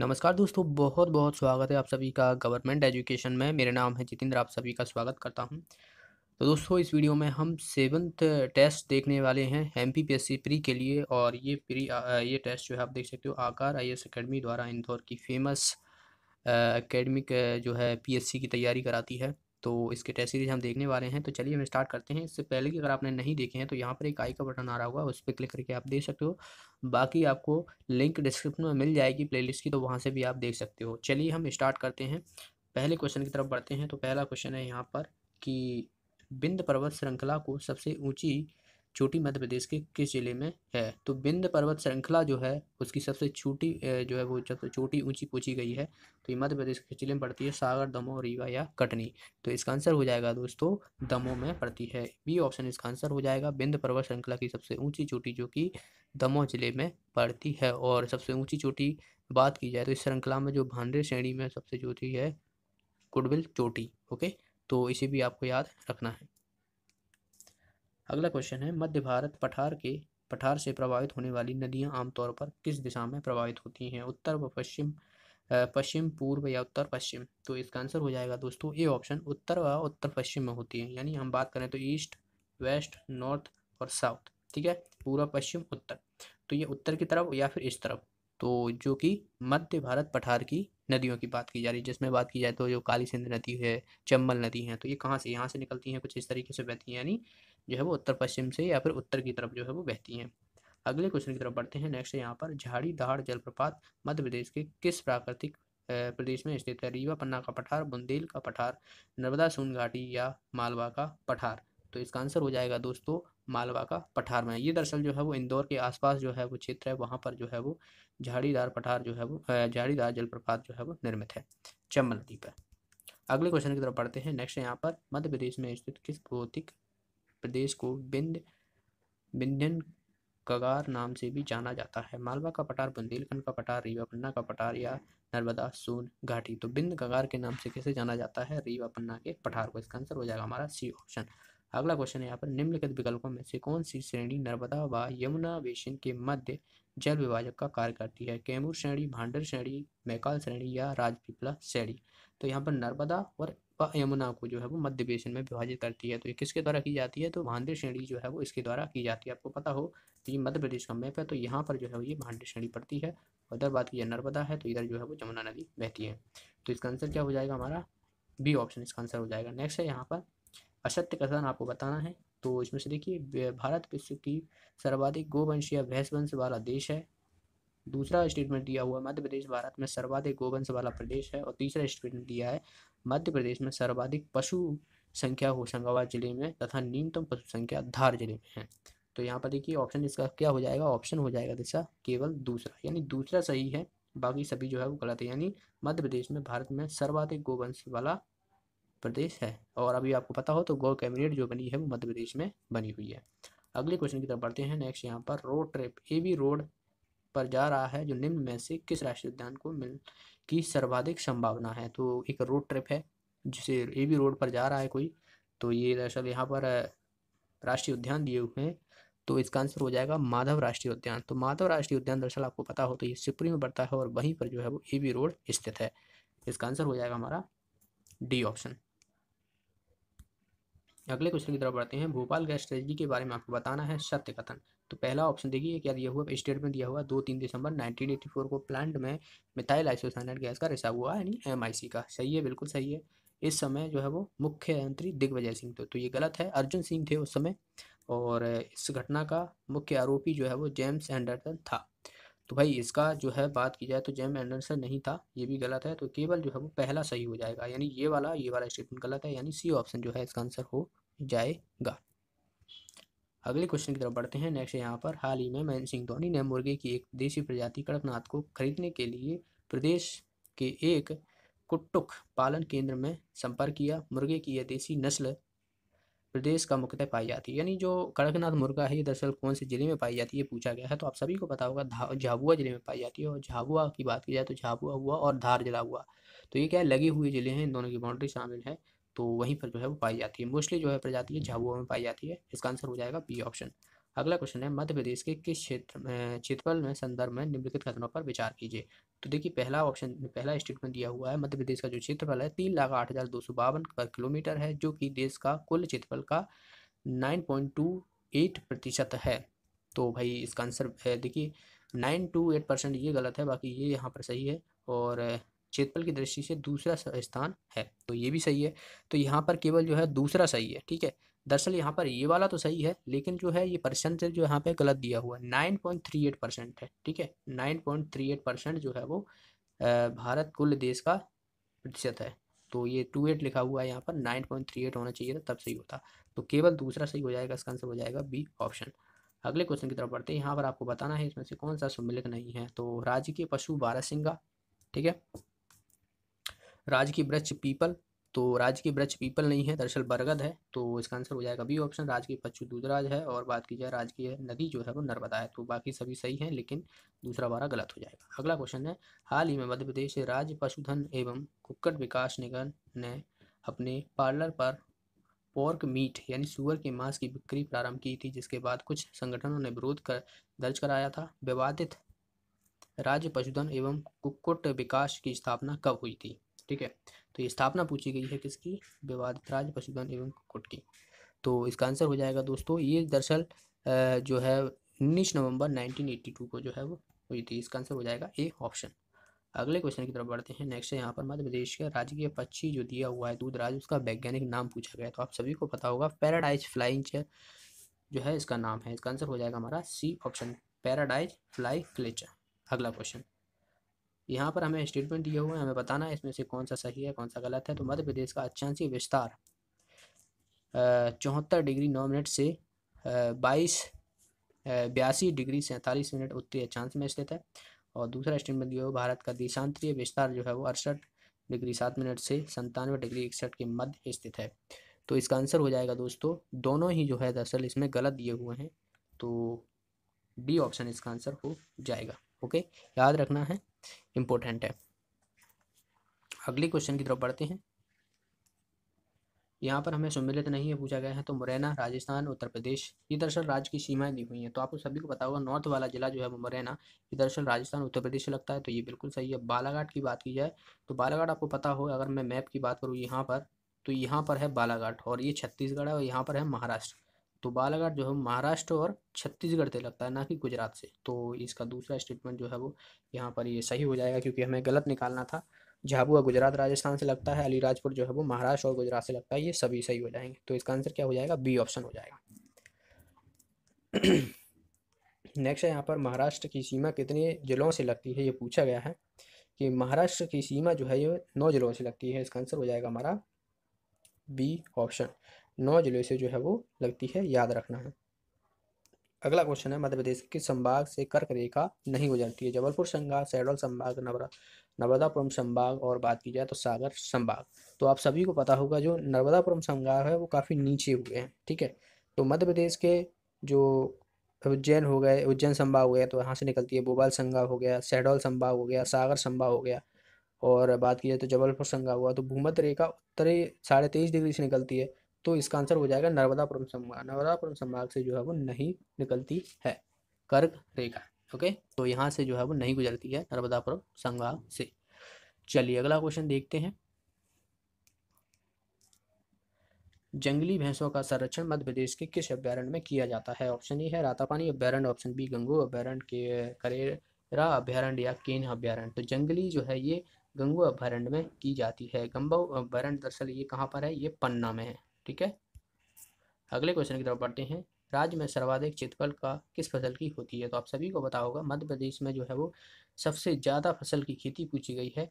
नमस्कार दोस्तों बहुत बहुत स्वागत है आप सभी का गवर्नमेंट एजुकेशन में मेरा नाम है जितेंद्र आप सभी का स्वागत करता हूं तो दोस्तों इस वीडियो में हम सेवन्थ टेस्ट देखने वाले हैं एम पी प्री के लिए और ये प्री ये टेस्ट जो है आप देख सकते हो आकार आई एस अकेडमी द्वारा इंदौर की फेमस अकेडमिक जो है पी की तैयारी कराती है तो इसके टेस्ट सीरीज हम देखने वाले हैं तो चलिए हम स्टार्ट करते हैं इससे पहले कि अगर आपने नहीं देखे हैं तो यहाँ पर एक आई का बटन आ रहा होगा उस पर क्लिक करके आप देख सकते हो बाकी आपको लिंक डिस्क्रिप्शन में मिल जाएगी प्लेलिस्ट की तो वहाँ से भी आप देख सकते हो चलिए हम स्टार्ट करते हैं पहले क्वेश्चन की तरफ बढ़ते हैं तो पहला क्वेश्चन है यहाँ पर कि बिंद पर्वत श्रृंखला को सबसे ऊँची छोटी मध्य प्रदेश के किस जिले में है तो बिंद पर्वत श्रृंखला जो है उसकी सबसे छोटी जो है वो सबसे छोटी ऊंची पूछी गई है तो ये मध्य प्रदेश के जिले में पड़ती है सागर दमोह रीवा या कटनी तो इसका आंसर हो जाएगा दोस्तों दमोह में पड़ती है बी ऑप्शन इसका आंसर हो जाएगा बिंद पर्वत श्रृंखला की सबसे ऊंची चोटी जो कि दमोह जिले में पड़ती है और सबसे ऊँची चोटी बात की जाए तो इस श्रृंखला में जो भांड्रे श्रेणी में सबसे चोटी है कुडबिल चोटी ओके तो इसे भी आपको याद रखना है अगला क्वेश्चन है मध्य भारत पठार के पठार से प्रभावित होने वाली नदियाँ आमतौर पर किस दिशा में प्रभावित होती हैं उत्तर व पश्चिम पश्चिम पूर्व या उत्तर पश्चिम तो इसका आंसर हो जाएगा दोस्तों ए ऑप्शन उत्तर व उत्तर पश्चिम में होती है यानी हम बात करें तो ईस्ट वेस्ट नॉर्थ और साउथ ठीक है पूर्व पश्चिम उत्तर तो ये उत्तर की तरफ या फिर इस तरफ तो जो कि मध्य भारत पठार की नदियों की बात की जा रही है जिसमें बात की जाए तो जो काली सिंध नदी है चंबल नदी है तो ये कहाँ से यहाँ से निकलती हैं कुछ इस तरीके से बहती हैं यानी जो है वो उत्तर पश्चिम से या फिर उत्तर की तरफ जो है वो बहती हैं अगले क्वेश्चन की तरफ बढ़ते हैं नेक्स्ट यहाँ पर झाड़ी दहाड़ जलप्रपात मध्य प्रदेश के किस प्राकृतिक प्रदेश में स्थित है रीवा पन्ना का पठार बुंदेल का पठार नर्मदा सोन घाटी या मालवा का पठार तो इसका आंसर हो जाएगा दोस्तों मालवा का पठार में ये दरअसल जो है वो इंदौर के आसपास जो है वो क्षेत्र है वहाँ पर जो है वो झाड़ीदार पठार जो है वो झाड़ीदार जलप्रपात जो है वो निर्मित है चम्बल द्वीप है अगले क्वेश्चन की तरफ पढ़ते हैं नेक्स्ट यहाँ पर मध्य प्रदेश में स्थित किस भौतिक प्रदेश को बिंद बिंदन कगार नाम से भी जाना जाता है मालवा का पठार बुंदेलखंड का पठार रीवा पन्ना का पठार या नर्मदा सोन घाटी तो बिंद कगार के नाम से कैसे जाना जाता है रीवा पन्ना के पठार को इसका आंसर हो जाएगा हमारा सी ऑप्शन अगला क्वेश्चन है यहाँ पर निम्नलिखित विकल्पों में से कौन सी श्रेणी नर्मदा व यमुना बेसिन के मध्य जल विभाजक का कार्य करती है कैमूर श्रेणी भांडर श्रेणी मैकाल श्रेणी या राजपिपला श्रेणी तो यहाँ पर नर्मदा और व यमुना को जो है वो मध्य बेसिन में विभाजित करती है तो ये किसके द्वारा की जाती है तो भांडे श्रेणी जो है वो इसके द्वारा की जाती है आपको पता हो तो ये मध्य प्रदेश का मैप है तो यहाँ पर जो है वो ये भांडे श्रेणी पड़ती है उधर बात की नर्मदा है तो इधर जो है वो यमुना नदी बहती है तो इसका आंसर क्या हो जाएगा हमारा बी ऑप्शन इसका आंसर हो जाएगा नेक्स्ट है यहाँ पर असत्य कथन आपको बताना है तो इसमें से देखिए भारत विश्व की सर्वाधिक गोवंश या वंश वाला देश है दूसरा स्टेटमेंट दिया हुआ मध्य प्रदेश भारत में सर्वाधिक गोवंश वाला प्रदेश है और तीसरा स्टेटमेंट दिया है मध्य प्रदेश में सर्वाधिक पशु संख्या होशंगाबाद जिले में तथा न्यूनतम पशु संख्या धार जिले में है तो यहाँ पर देखिए ऑप्शन इसका क्या हो जाएगा ऑप्शन हो जाएगा दिशा केवल दूसरा यानी दूसरा सही है बाकी सभी जो है वो गलत है यानी मध्य प्रदेश में भारत में सर्वाधिक गोवंश वाला प्रदेश है और अभी आपको पता हो तो गौ कैबिनेट जो बनी है वो मध्य प्रदेश में बनी हुई है अगले क्वेश्चन की तरफ बढ़ते हैं नेक्स्ट यहाँ पर रोड ट्रिप ये भी रोड पर जा रहा है जो निम्न में से किस राष्ट्रीय उद्यान को मिल की सर्वाधिक संभावना है तो एक रोड ट्रिप है जिसे ये भी रोड पर जा रहा है कोई तो ये दरअसल यहाँ पर राष्ट्रीय उद्यान दिए हुए हैं तो इसका आंसर हो जाएगा माधव राष्ट्रीय उद्यान तो माधव राष्ट्रीय उद्यान दरअसल आपको पता हो तो ये सिपरी में पड़ता है और वहीं पर जो है वो ए बी रोड स्थित है इसका आंसर हो जाएगा हमारा डी ऑप्शन अगले क्वेश्चन की तरफ बढ़ते हैं भोपाल गैस ट्रेजिडी के बारे में आपको बताना है सत्य कथन तो पहला ऑप्शन देखिए क्या दिया हुआ स्टेट में दिया हुआ दो तीन दिसंबर 1984 को प्लांट में मिथाइल आइसोसाइनेट गैस का रिसाव हुआ यानी एम का सही है बिल्कुल सही है इस समय जो है वो मुख्यमंत्री दिग्विजय सिंह थे तो ये गलत है अर्जुन सिंह थे उस समय और इस घटना का मुख्य आरोपी जो है वो जेम्स एंडरसन था तो भाई इसका जो है बात की जाए तो जेम एंडरसन नहीं था ये भी गलत है तो केवल जो है वो पहला सही हो जाएगा यानी ये वाला ये वाला स्टेटमेंट गलत है यानी सी ऑप्शन जो है इसका आंसर हो जाएगा अगले क्वेश्चन की तरफ बढ़ते हैं नेक्स्ट यहाँ पर हाल ही में महेंद्र सिंह धोनी ने मुर्गे की एक देशी प्रजाति कड़कनाथ को खरीदने के लिए प्रदेश के एक कुट्टुक पालन केंद्र में संपर्क किया मुर्गे की यह देसी नस्ल प्रदेश का मुख्यतः पाई जाती है यानी जो कड़कनाथ मुर्गा है ये दरअसल कौन से ज़िले में पाई जाती है पूछा गया है तो आप सभी को पता होगा झाबुआ ज़िले में पाई जाती है और झाबुआ की बात की जाए तो झाबुआ हुआ और धार जिला हुआ तो ये क्या लगे हुए ज़िले हैं इन दोनों की बाउंड्री शामिल है तो वहीं पर जो है वो पाई जाती है मोस्टली जो है प्रजाति हम्म। झाबुआ में पाई जाती है इसका आंसर हो जाएगा बी ऑप्शन अगला क्वेश्चन है मध्य प्रदेश के किस क्षेत्र क्षेत्रफल में संदर्भ में निम्नलिखित कथनों पर विचार कीजिए तो देखिए पहला ऑप्शन पहला स्टेटमेंट दिया हुआ है मध्य प्रदेश का जो क्षेत्रफल है तीन लाख आठ हज़ार दो सौ बावन पर किलोमीटर है जो कि देश का कुल क्षेत्रफल का नाइन पॉइंट टू एट प्रतिशत है तो भाई इसका आंसर देखिए नाइन टू एट परसेंट ये गलत है बाकी ये यहाँ पर सही है और क्षेत्रफल की दृष्टि से दूसरा स्थान है तो ये भी सही है तो यहाँ पर केवल जो है दूसरा सही है ठीक है दरअसल यहाँ पर ये वाला तो सही है लेकिन जो है ये परसेंटेज जो यहाँ पे गलत दिया हुआ है nine point three eight percent है ठीक है nine point three eight percent जो है वो भारत कुल देश का प्रतिशत है तो ये टू एट लिखा हुआ है यहाँ पर नाइन पॉइंट थ्री एट होना चाहिए था तब सही होता तो केवल दूसरा सही हो जाएगा इसका आंसर हो जाएगा बी ऑप्शन अगले क्वेश्चन की तरफ बढ़ते हैं यहाँ पर आपको बताना है इसमें से कौन सा सम्मिलित नहीं है तो राज्य के पशु बारह सिंगा ठीक है राज की वृक्ष पीपल तो राज की वृक्ष पीपल नहीं है दरअसल बरगद है तो इसका आंसर हो जाएगा बी ऑप्शन राज की पच्चू दूधराज है और बात की जाए राज की नदी जो है वो नर्मदा है तो बाकी सभी सही हैं लेकिन दूसरा बारा गलत हो जाएगा अगला क्वेश्चन है हाल ही में मध्य प्रदेश राज्य पशुधन एवं कुक्कट विकास निगम ने अपने पार्लर पर पोर्क मीट यानी सुअर के मांस की बिक्री प्रारंभ की थी जिसके बाद कुछ संगठनों ने विरोध कर दर्ज कराया था विवादित राज्य पशुधन एवं कुक्कुट विकास की स्थापना कब हुई थी ठीक है तो ये स्थापना पूछी गई है किसकी विवादित राज पशुधन एवं कुक्कुट की तो इसका आंसर हो जाएगा दोस्तों ये दरअसल जो है उन्नीस नवंबर 1982 को जो है वो हुई थी इसका आंसर हो जाएगा ए ऑप्शन अगले क्वेश्चन की तरफ बढ़ते हैं नेक्स्ट है यहाँ पर मध्य प्रदेश का राजकीय पक्षी जो दिया हुआ है दूध राज उसका वैज्ञानिक नाम पूछा गया तो आप सभी को पता होगा पैराडाइज फ्लाइंग चेयर जो है इसका नाम है इसका आंसर हो जाएगा हमारा सी ऑप्शन पैराडाइज फ्लाई क्लेचर अगला क्वेश्चन यहाँ पर हमें स्टेटमेंट दिया हुआ है हमें बताना है इसमें से कौन सा सही है कौन सा गलत है तो मध्य प्रदेश का अक्षांशीय विस्तार चौहत्तर डिग्री नौ मिनट से बाईस बयासी डिग्री सैंतालीस मिनट उत्तरी अच्छांश में स्थित है और दूसरा स्टेटमेंट दिया हुआ भारत का देशांतरीय विस्तार जो है वो अड़सठ डिग्री सात मिनट से संतानवे डिग्री इकसठ के मध्य स्थित है तो इसका आंसर हो जाएगा दोस्तों दोनों ही जो है दरअसल इसमें गलत दिए हुए हैं तो डी ऑप्शन इसका आंसर हो जाएगा ओके याद रखना है इंपॉर्टेंट है अगले क्वेश्चन की तरफ बढ़ते हैं यहाँ पर हमें सम्मिलित नहीं है पूछा गया है तो मुरैना राजस्थान उत्तर प्रदेश ये दरअसल राज्य की सीमाएं दी हुई हैं तो आपको सभी को पता होगा नॉर्थ वाला जिला जो है वो मुरैना ये दरअसल राजस्थान उत्तर प्रदेश से लगता है तो ये बिल्कुल सही है बालाघाट की बात की जाए तो बालाघाट आपको पता हो अगर मैं मैप की बात करूँ यहाँ पर तो यहाँ पर है बालाघाट और ये छत्तीसगढ़ है और यहाँ पर है महाराष्ट्र तो बालाघाट जो है महाराष्ट्र और छत्तीसगढ़ से लगता है ना कि गुजरात से तो इसका दूसरा स्टेटमेंट जो है वो यहाँ पर ये सही हो जाएगा क्योंकि हमें गलत निकालना था झाबुआ गुजरात राजस्थान से लगता है अलीराजपुर जो है वो महाराष्ट्र और गुजरात से लगता है ये सभी सही हो जाएंगे तो इसका आंसर क्या हो जाएगा बी ऑप्शन हो जाएगा नेक्स्ट है यहाँ पर महाराष्ट्र की सीमा कितने जिलों से लगती है ये पूछा गया है कि महाराष्ट्र की सीमा जो है ये नौ जिलों से लगती है इसका आंसर हो जाएगा हमारा बी ऑप्शन नौ जिले से जो है वो लगती है याद रखना है अगला क्वेश्चन है मध्य प्रदेश के संभाग से कर्क रेखा नहीं गुजरती है जबलपुर संभाग शहडोल संभाग नवरा नर्मदापुरम संभाग और बात की जाए तो सागर संभाग तो आप सभी को पता होगा जो नर्मदापुरम संभाग है वो काफ़ी नीचे हुए हैं ठीक है तो मध्य प्रदेश के जो उज्जैन हो गए उज्जैन संभाग हो गया तो यहाँ से निकलती है भोपाल संभाग हो गया सहडोल संभाग हो गया सागर संभाग हो गया और बात की जाए तो जबलपुर संघा हुआ तो भूमध्य रेखा उत्तरी साढ़े तेईस डिग्री से निकलती है तो इसका आंसर हो जाएगा नर्मदापुरम संभाग नर्मदापुरम संभाग से जो है वो नहीं निकलती है कर्क रेखा ओके तो यहाँ से जो है वो नहीं गुजरती है नर्मदापुरम संभाग से चलिए अगला क्वेश्चन देखते हैं जंगली भैंसों का संरक्षण मध्य प्रदेश के किस अभ्यारण्य में किया जाता है ऑप्शन ए है रातापानी अभ्यारण्य ऑप्शन बी गंगू अभ्यारण्य के करेरा अभ्यारण्य या केन अभ्यारण्य तो जंगली जो है ये गंगू अभ्यारण्य में की जाती है गंगा अभ्यारण्य दरअसल ये कहाँ पर है ये पन्ना में है ठीक है अगले क्वेश्चन की तरफ बढ़ते हैं राज्य में सर्वाधिक चितकल का किस फसल की होती है तो आप सभी को पता होगा मध्य प्रदेश में जो है वो सबसे ज़्यादा फसल की खेती पूछी गई है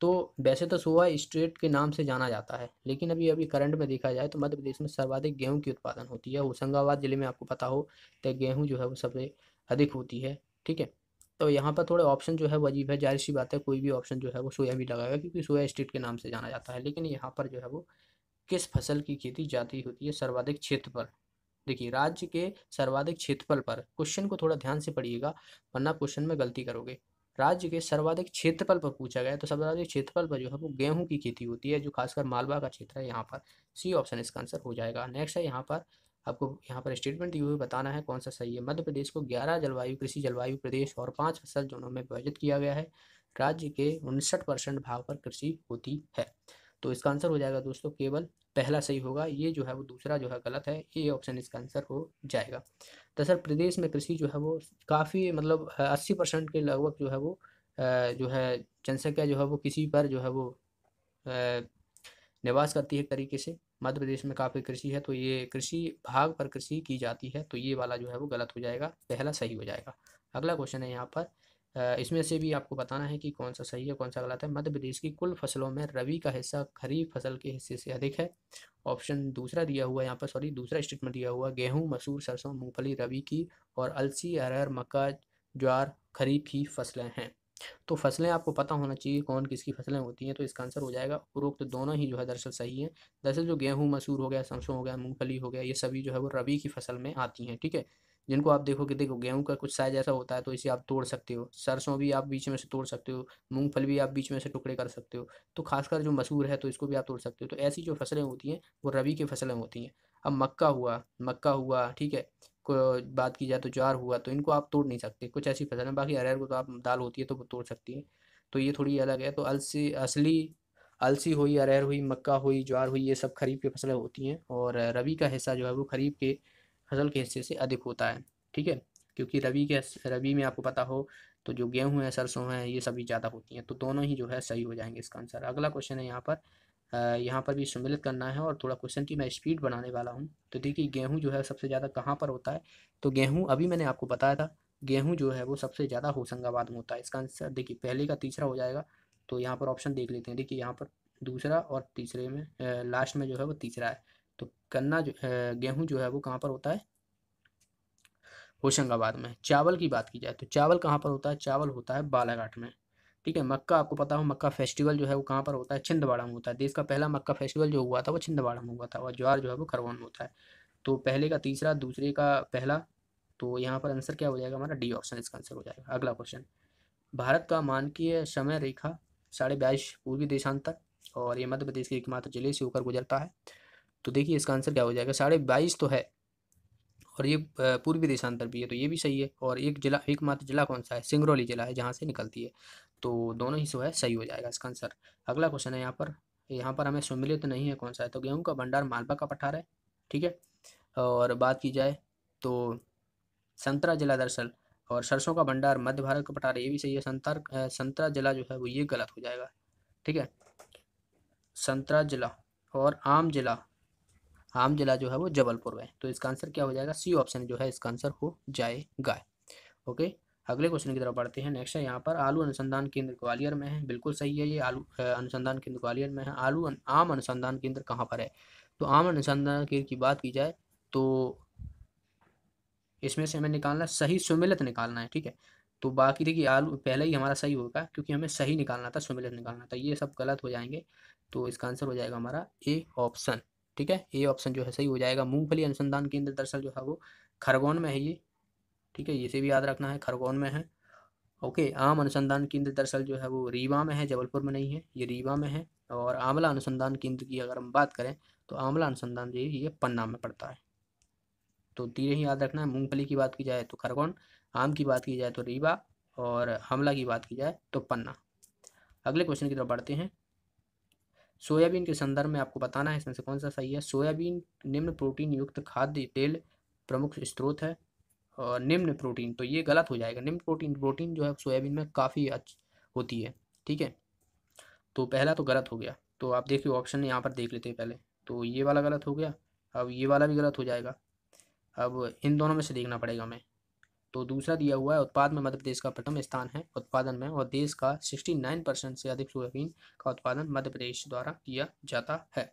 तो वैसे तो सुबह स्टेट के नाम से जाना जाता है लेकिन अभी अभी करंट में देखा जाए तो मध्य प्रदेश में सर्वाधिक गेहूं की उत्पादन होती है होशंगाबाद जिले में आपको पता हो तो गेहूं जो है वो सबसे अधिक होती है ठीक है तो यहाँ पर थोड़े ऑप्शन जो है वो अजीब है जाहिर सी बात है कोई भी ऑप्शन जो है वो सोया भी लगाएगा क्योंकि सोया स्टेट के नाम से जाना जाता है लेकिन यहाँ पर जो है वो किस फसल की खेती जाती होती है सर्वाधिक क्षेत्र पर देखिए राज्य के सर्वाधिक क्षेत्रफल पर क्वेश्चन को थोड़ा ध्यान से पढ़िएगा वरना क्वेश्चन में गलती करोगे राज्य के सर्वाधिक क्षेत्रफल पर पूछा गया तो सर्वाधिक क्षेत्रफल पर जो है वो गेहूं की खेती होती है जो खासकर मालवा का क्षेत्र है यहाँ पर सी ऑप्शन इसका आंसर हो जाएगा नेक्स्ट है यहाँ पर आपको यहाँ पर स्टेटमेंट दिए हुए बताना है कौन सा सही है मध्य प्रदेश को ग्यारह जलवायु कृषि जलवायु प्रदेश और पाँच फसल जोनों में विभाजित किया गया है राज्य के उनसठ परसेंट भाग पर कृषि होती है तो इसका आंसर हो जाएगा दोस्तों केवल पहला सही होगा ये जो है वो दूसरा जो है गलत है ये ऑप्शन इसका आंसर हो जाएगा तो सर प्रदेश में कृषि जो है वो काफ़ी मतलब अस्सी परसेंट के लगभग जो है वो जो है जनसंख्या जो है वो किसी पर जो है वो निवास करती है तरीके से मध्य प्रदेश में काफ़ी कृषि है तो ये कृषि भाग पर कृषि की जाती है तो ये वाला जो है वो गलत हो जाएगा पहला सही हो जाएगा अगला क्वेश्चन है यहाँ पर इसमें से भी आपको बताना है कि कौन सा सही है कौन सा गलत है मध्य प्रदेश की कुल फसलों में रवि का हिस्सा खरीफ फसल के हिस्से से अधिक है ऑप्शन दूसरा दिया हुआ यहाँ पर सॉरी दूसरा स्टेटमेंट दिया हुआ गेहूँ मसूर सरसों मूँगफली रबी की और अलसी अरहर मक्का ज्वार खरीफ की फसलें हैं तो फसलें आपको पता होना चाहिए कौन किसकी फसलें होती हैं तो इसका आंसर हो जाएगा उपरोक्त तो दोनों ही जो है दरअसल सही है दरअसल जो गेहूँ मसूर हो गया सरसों हो गया मूँगफली हो गया ये सभी जो है वो रबी की फसल में आती हैं ठीक है जिनको आप देखोगे देखो गेहूं का कुछ साइज ऐसा होता है तो इसे आप तोड़ सकते हो सरसों भी आप बीच में से तोड़ सकते हो मूंगफली भी आप बीच में से टुकड़े कर सकते हो तो खासकर जो मसूर है तो इसको भी आप तोड़ सकते हो तो ऐसी जो फसलें होती हैं वो रबी की फसलें होती हैं अब मक्का हुआ मक्का हुआ ठीक है बात की जाए तो ज्वार हुआ तो इनको आप तोड़ नहीं सकते कुछ ऐसी फसल है बाकी अरहर को तो आप दाल होती है तो वो तोड़ सकती है तो ये थोड़ी अलग है तो अलसी असली अलसी हुई अरहर हुई मक्का हुई ज्वार हुई ये सब खरीफ की फसलें होती हैं और रबी का हिस्सा जो है वो खरीफ के फसल के हिस्से से अधिक होता है ठीक है क्योंकि रबी के रबी में आपको पता हो तो जो गेहूँ है सरसों है ये सभी ज़्यादा होती हैं तो दोनों ही जो है सही हो जाएंगे इसका आंसर अगला क्वेश्चन है यहाँ पर यहाँ पर भी सम्मिलित करना है और थोड़ा क्वेश्चन की मैं स्पीड बनाने वाला हूँ तो देखिए गेहूँ जो है सबसे ज़्यादा कहाँ पर होता है तो गेहूँ अभी मैंने आपको बताया था गेहूँ जो है वो सबसे ज़्यादा होशंगाबाद में होता है इसका आंसर देखिए पहले का तीसरा हो जाएगा तो यहाँ पर ऑप्शन देख लेते हैं देखिए यहाँ पर दूसरा और तीसरे में लास्ट में जो है वो तीसरा है तो गन्ना जो गेहूँ जो है वो कहाँ पर होता है होशंगाबाद में चावल की बात की जाए तो चावल कहाँ पर होता है चावल होता है बालाघाट में ठीक है मक्का आपको पता हो मक्का फेस्टिवल जो है वो कहाँ पर होता है छिंदवाड़ा में होता है देश का पहला मक्का फेस्टिवल जो हुआ था वो छिंदवाड़ा में हुआ था और ज्वार जो है वो खरगोन में होता है तो पहले का तीसरा दूसरे का पहला तो यहाँ पर आंसर क्या हो जाएगा हमारा डी ऑप्शन इसका आंसर हो जाएगा अगला क्वेश्चन भारत का मानकीय समय रेखा साढ़े बयालीस पूर्वी देशांतर और ये मध्य प्रदेश के एकमात्र जिले से होकर गुजरता है तो देखिए इसका आंसर क्या हो जाएगा साढ़े बाईस तो है और ये पूर्वी देशांतर भी है तो ये भी सही है और एक जिला एकमात्र जिला कौन सा है सिंगरौली जिला है जहाँ से निकलती है तो दोनों ही सो है सही हो जाएगा इसका आंसर अगला क्वेश्चन है यहाँ पर यहाँ पर हमें सम्मिलित तो नहीं है कौन सा है तो गेहूँ का भंडार मालवा का पठार है ठीक है और बात की जाए तो संतरा जिला दरअसल और सरसों का भंडार मध्य भारत का पठार ये भी सही है संतर संतरा जिला जो है वो ये गलत हो जाएगा ठीक है संतरा जिला और आम जिला आम जिला जो है वो जबलपुर में तो इसका आंसर क्या हो जाएगा सी ऑप्शन जो है इसका आंसर हो जाएगा ओके अगले क्वेश्चन की तरफ बढ़ते हैं नेक्स्ट है यहाँ पर आलू अनुसंधान केंद्र ग्वालियर में है बिल्कुल सही है ये आलू अनुसंधान केंद्र ग्वालियर में है आलू आम अनुसंधान केंद्र कहाँ पर है तो आम अनुसंधान केंद्र की बात की जाए तो इसमें से हमें निकालना सही सुमिलित निकालना है ठीक है तो बाकी देखिए आलू पहले ही हमारा सही होगा क्योंकि हमें सही निकालना था सुमिलित निकालना था ये सब गलत हो जाएंगे तो इसका आंसर हो जाएगा हमारा ए ऑप्शन ठीक है ये ऑप्शन जो है सही हो जाएगा मूंगफली अनुसंधान केंद्र दरअसल जो है वो खरगोन में है ये ठीक है इसे भी याद रखना है खरगोन में है ओके आम अनुसंधान केंद्र दरअसल जो है वो रीवा में है जबलपुर में नहीं है ये रीवा में है और आंवला अनुसंधान केंद्र की अगर हम बात करें तो आंवला अनुसंधान जो है ये पन्ना में पड़ता है तो तीन ही याद रखना है मूंगफली की बात की जाए तो खरगोन आम की बात की जाए तो रीवा और हमला की बात की जाए तो पन्ना अगले क्वेश्चन की तरफ बढ़ते हैं सोयाबीन के संदर्भ में आपको बताना है इसमें से कौन सा सही है सोयाबीन निम्न प्रोटीन युक्त खाद्य तेल प्रमुख स्रोत है और निम्न प्रोटीन तो ये गलत हो जाएगा निम्न प्रोटीन प्रोटीन जो है सोयाबीन में काफ़ी होती है ठीक है तो पहला तो गलत हो गया तो आप देखिए ऑप्शन यहाँ पर देख लेते हैं पहले तो ये वाला गलत हो गया अब ये वाला भी गलत हो जाएगा अब इन दोनों में से देखना पड़ेगा हमें तो दूसरा दिया हुआ है उत्पाद में मध्य प्रदेश का प्रथम स्थान है उत्पादन में और देश का 69 परसेंट से अधिक सोयाबीन का उत्पादन मध्य प्रदेश द्वारा किया जाता है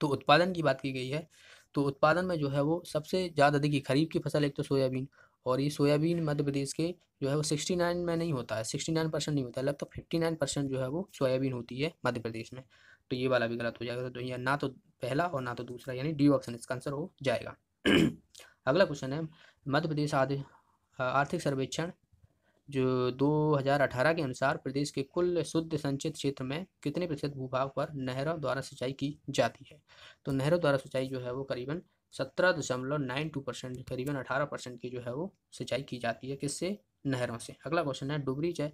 तो उत्पादन की बात की गई है तो उत्पादन में जो है वो सबसे ज़्यादा अधिक खरीफ की फसल एक तो सोयाबीन और ये सोयाबीन मध्य प्रदेश के जो है वो सिक्सटी नाइन में नहीं होता है सिक्सटी नाइन परसेंट नहीं होता है लगभग फिफ्टी नाइन परसेंट जो है वो सोयाबीन होती है मध्य प्रदेश में तो ये वाला भी गलत हो जाएगा तो ये ना तो पहला और ना तो दूसरा यानी डी ऑप्शन इसका आंसर हो जाएगा अगला क्वेश्चन है मध्य प्रदेश आर्थिक सर्वेक्षण जो 2018 के अनुसार प्रदेश के कुल शुद्ध संचित क्षेत्र में कितने प्रतिशत भूभाग पर नहरों द्वारा सिंचाई की जाती है तो नहरों द्वारा सिंचाई जो है वो करीबन सत्रह दशमलव नाइन टू परसेंट करीबन अठारह परसेंट की जो है वो सिंचाई की जाती है किससे नहरों से अगला क्वेश्चन है डुबरी चय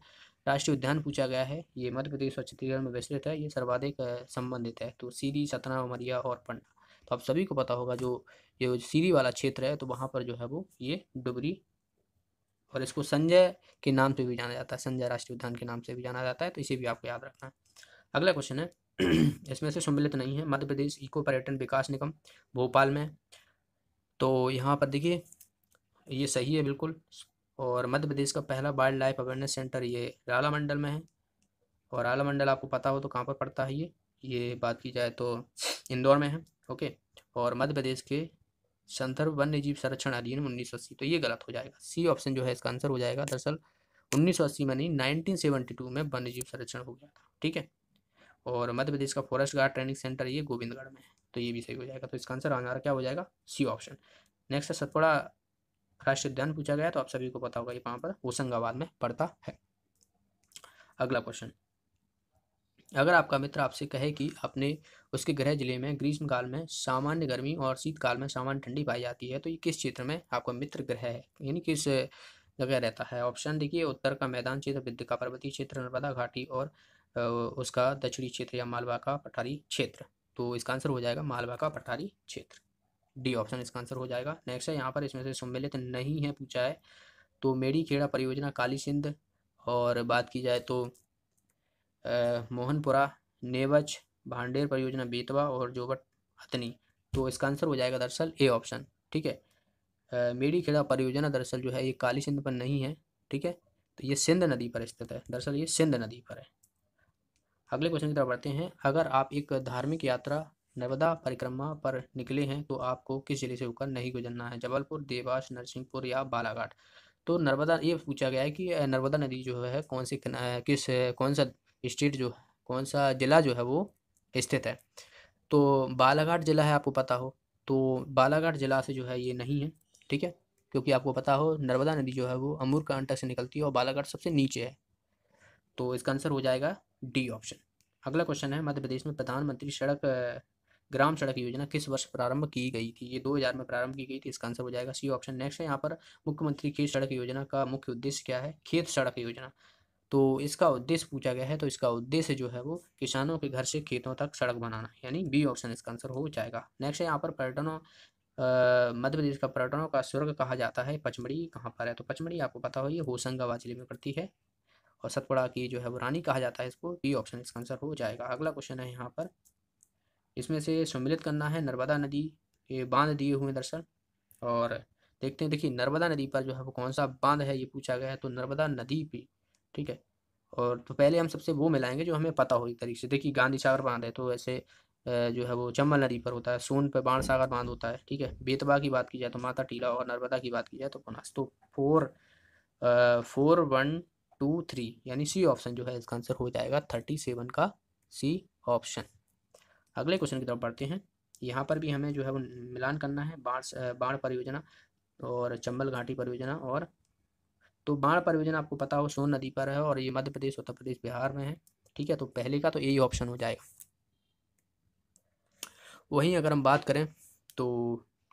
राष्ट्रीय उद्यान पूछा गया है ये मध्य प्रदेश और छत्तीसगढ़ में विस्तृत है ये सर्वाधिक संबंधित है तो सीधी सतना उमरिया और पंडा तो आप सभी को पता होगा जो ये सीरी वाला क्षेत्र है तो वहाँ पर जो है वो ये डुबरी और इसको संजय के नाम से भी जाना जाता है संजय राष्ट्रीय उद्यान के नाम से भी जाना जाता है तो इसे भी आपको याद रखना है अगला क्वेश्चन है इसमें से सम्मिलित नहीं है मध्य प्रदेश इको पर्यटन विकास निगम भोपाल में तो यहाँ पर देखिए ये सही है बिल्कुल और मध्य प्रदेश का पहला वाइल्ड लाइफ अवेयरनेस सेंटर ये राला मंडल में है और राला मंडल आपको पता हो तो कहाँ पर पड़ता है ये ये बात की जाए तो इंदौर में है ओके और मध्य प्रदेश के संदर्भ वन्य जीव संरक्षण अधिनियम उन्नीस सौ अस्सी तो ये गलत हो जाएगा सी ऑप्शन जो है इसका आंसर हो जाएगा दरअसल अस्सी में नहीं नाइनटीन टू में वन्य जीव संरक्षण हो गया था ठीक है और मध्य प्रदेश का फॉरेस्ट गार्ड ट्रेनिंग सेंटर ये गोविंदगढ़ में तो ये भी सही हो जाएगा तो इसका आंसर हमारा क्या हो जाएगा सी ऑप्शन नेक्स्ट है सतपुड़ा राष्ट्रीय उद्यान पूछा गया तो आप सभी को पता होगा ये कहाँ पर होशंगाबाद में पड़ता है अगला क्वेश्चन अगर आपका मित्र आपसे कहे कि अपने उसके गृह जिले में ग्रीष्मकाल में सामान्य गर्मी और शीतकाल में सामान्य ठंडी पाई जाती है तो ये किस क्षेत्र में आपका मित्र ग्रह है यानी किस जगह रहता है ऑप्शन देखिए उत्तर का मैदान क्षेत्र विद्य का पर्वतीय क्षेत्र नर्मदा घाटी और उसका दक्षिणी क्षेत्र या मालवा का पठारी क्षेत्र तो इसका आंसर हो जाएगा मालवा का पठारी क्षेत्र डी ऑप्शन इसका आंसर हो जाएगा नेक्स्ट है यहाँ पर इसमें से सम्मिलित नहीं है पूछा है तो मेड़ी खेड़ा परियोजना काली सिंध और बात की जाए तो मोहनपुरा नेवच भांडेर परियोजना बेतवा और जोबट हथनी तो इसका आंसर हो जाएगा दरअसल ए ऑप्शन ठीक है मेरी खेड़ा परियोजना दरअसल जो है ये काली सिंध पर नहीं है ठीक है तो ये सिंध नदी पर स्थित है दरअसल ये सिंध नदी पर है अगले क्वेश्चन की तरफ बढ़ते हैं अगर आप एक धार्मिक यात्रा नर्मदा परिक्रमा पर निकले हैं तो आपको किस जिले से होकर नहीं गुजरना है जबलपुर देवास नरसिंहपुर या बालाघाट तो नर्मदा ये पूछा गया है कि नर्मदा नदी जो है कौन सी किस कौन सा स्टेट जो कौन सा ज़िला जो है वो स्थित है तो बालाघाट ज़िला है आपको पता हो तो बालाघाट ज़िला से जो है ये नहीं है ठीक है क्योंकि आपको पता हो नर्मदा नदी जो है वो अमूर का अंटा से निकलती है और बालाघाट सबसे नीचे है तो इसका आंसर हो जाएगा डी ऑप्शन अगला क्वेश्चन है मध्य प्रदेश में प्रधानमंत्री सड़क ग्राम सड़क योजना किस वर्ष प्रारंभ की गई थी ये 2000 में प्रारंभ की गई थी इसका आंसर हो जाएगा सी ऑप्शन नेक्स्ट है यहाँ पर मुख्यमंत्री खेत सड़क योजना का मुख्य उद्देश्य क्या है खेत सड़क योजना तो इसका उद्देश्य पूछा गया है तो इसका उद्देश्य जो है वो किसानों के घर से खेतों तक सड़क बनाना यानी बी ऑप्शन इसका आंसर हो जाएगा नेक्स्ट है यहाँ पर पर्यटनों मध्य प्रदेश का पर्यटनों का स्वर्ग कहा जाता है पचमढ़ी कहाँ पर है तो पचमढ़ी आपको पता हो ये होशंगाबाद जिले में पड़ती है और सतपुड़ा की जो है वो रानी कहा जाता है इसको बी ऑप्शन इसका आंसर हो जाएगा अगला क्वेश्चन है यहाँ पर इसमें से सम्मिलित करना है नर्मदा नदी के बांध दिए हुए दर्शन और देखते हैं देखिए नर्मदा नदी पर जो है वो कौन सा बांध है ये पूछा गया है तो नर्मदा नदी पे ठीक है और तो पहले हम सबसे वो मिलाएंगे जो हमें पता हो एक तरीके से देखिए गांधी सागर बांध है तो ऐसे जो है वो चंबल नदी पर होता है सोन पर बाण सागर बांध होता है ठीक है बेतवा की बात की जाए तो माता टीला और नर्मदा की बात की जाए तो पुनास तो four four one two three यानी सी ऑप्शन जो है इसका आंसर हो जाएगा थर्टी सेवन का सी ऑप्शन अगले क्वेश्चन की तरफ बढ़ते हैं यहाँ पर भी हमें जो है वो मिलान करना है बाढ़ बाढ़ परियोजना और चंबल घाटी परियोजना और तो बाढ़ परियोजना आपको पता हो सोन नदी पर है और ये मध्य प्रदेश उत्तर प्रदेश बिहार में है ठीक है तो पहले का तो यही ऑप्शन हो जाएगा वहीं अगर हम बात करें तो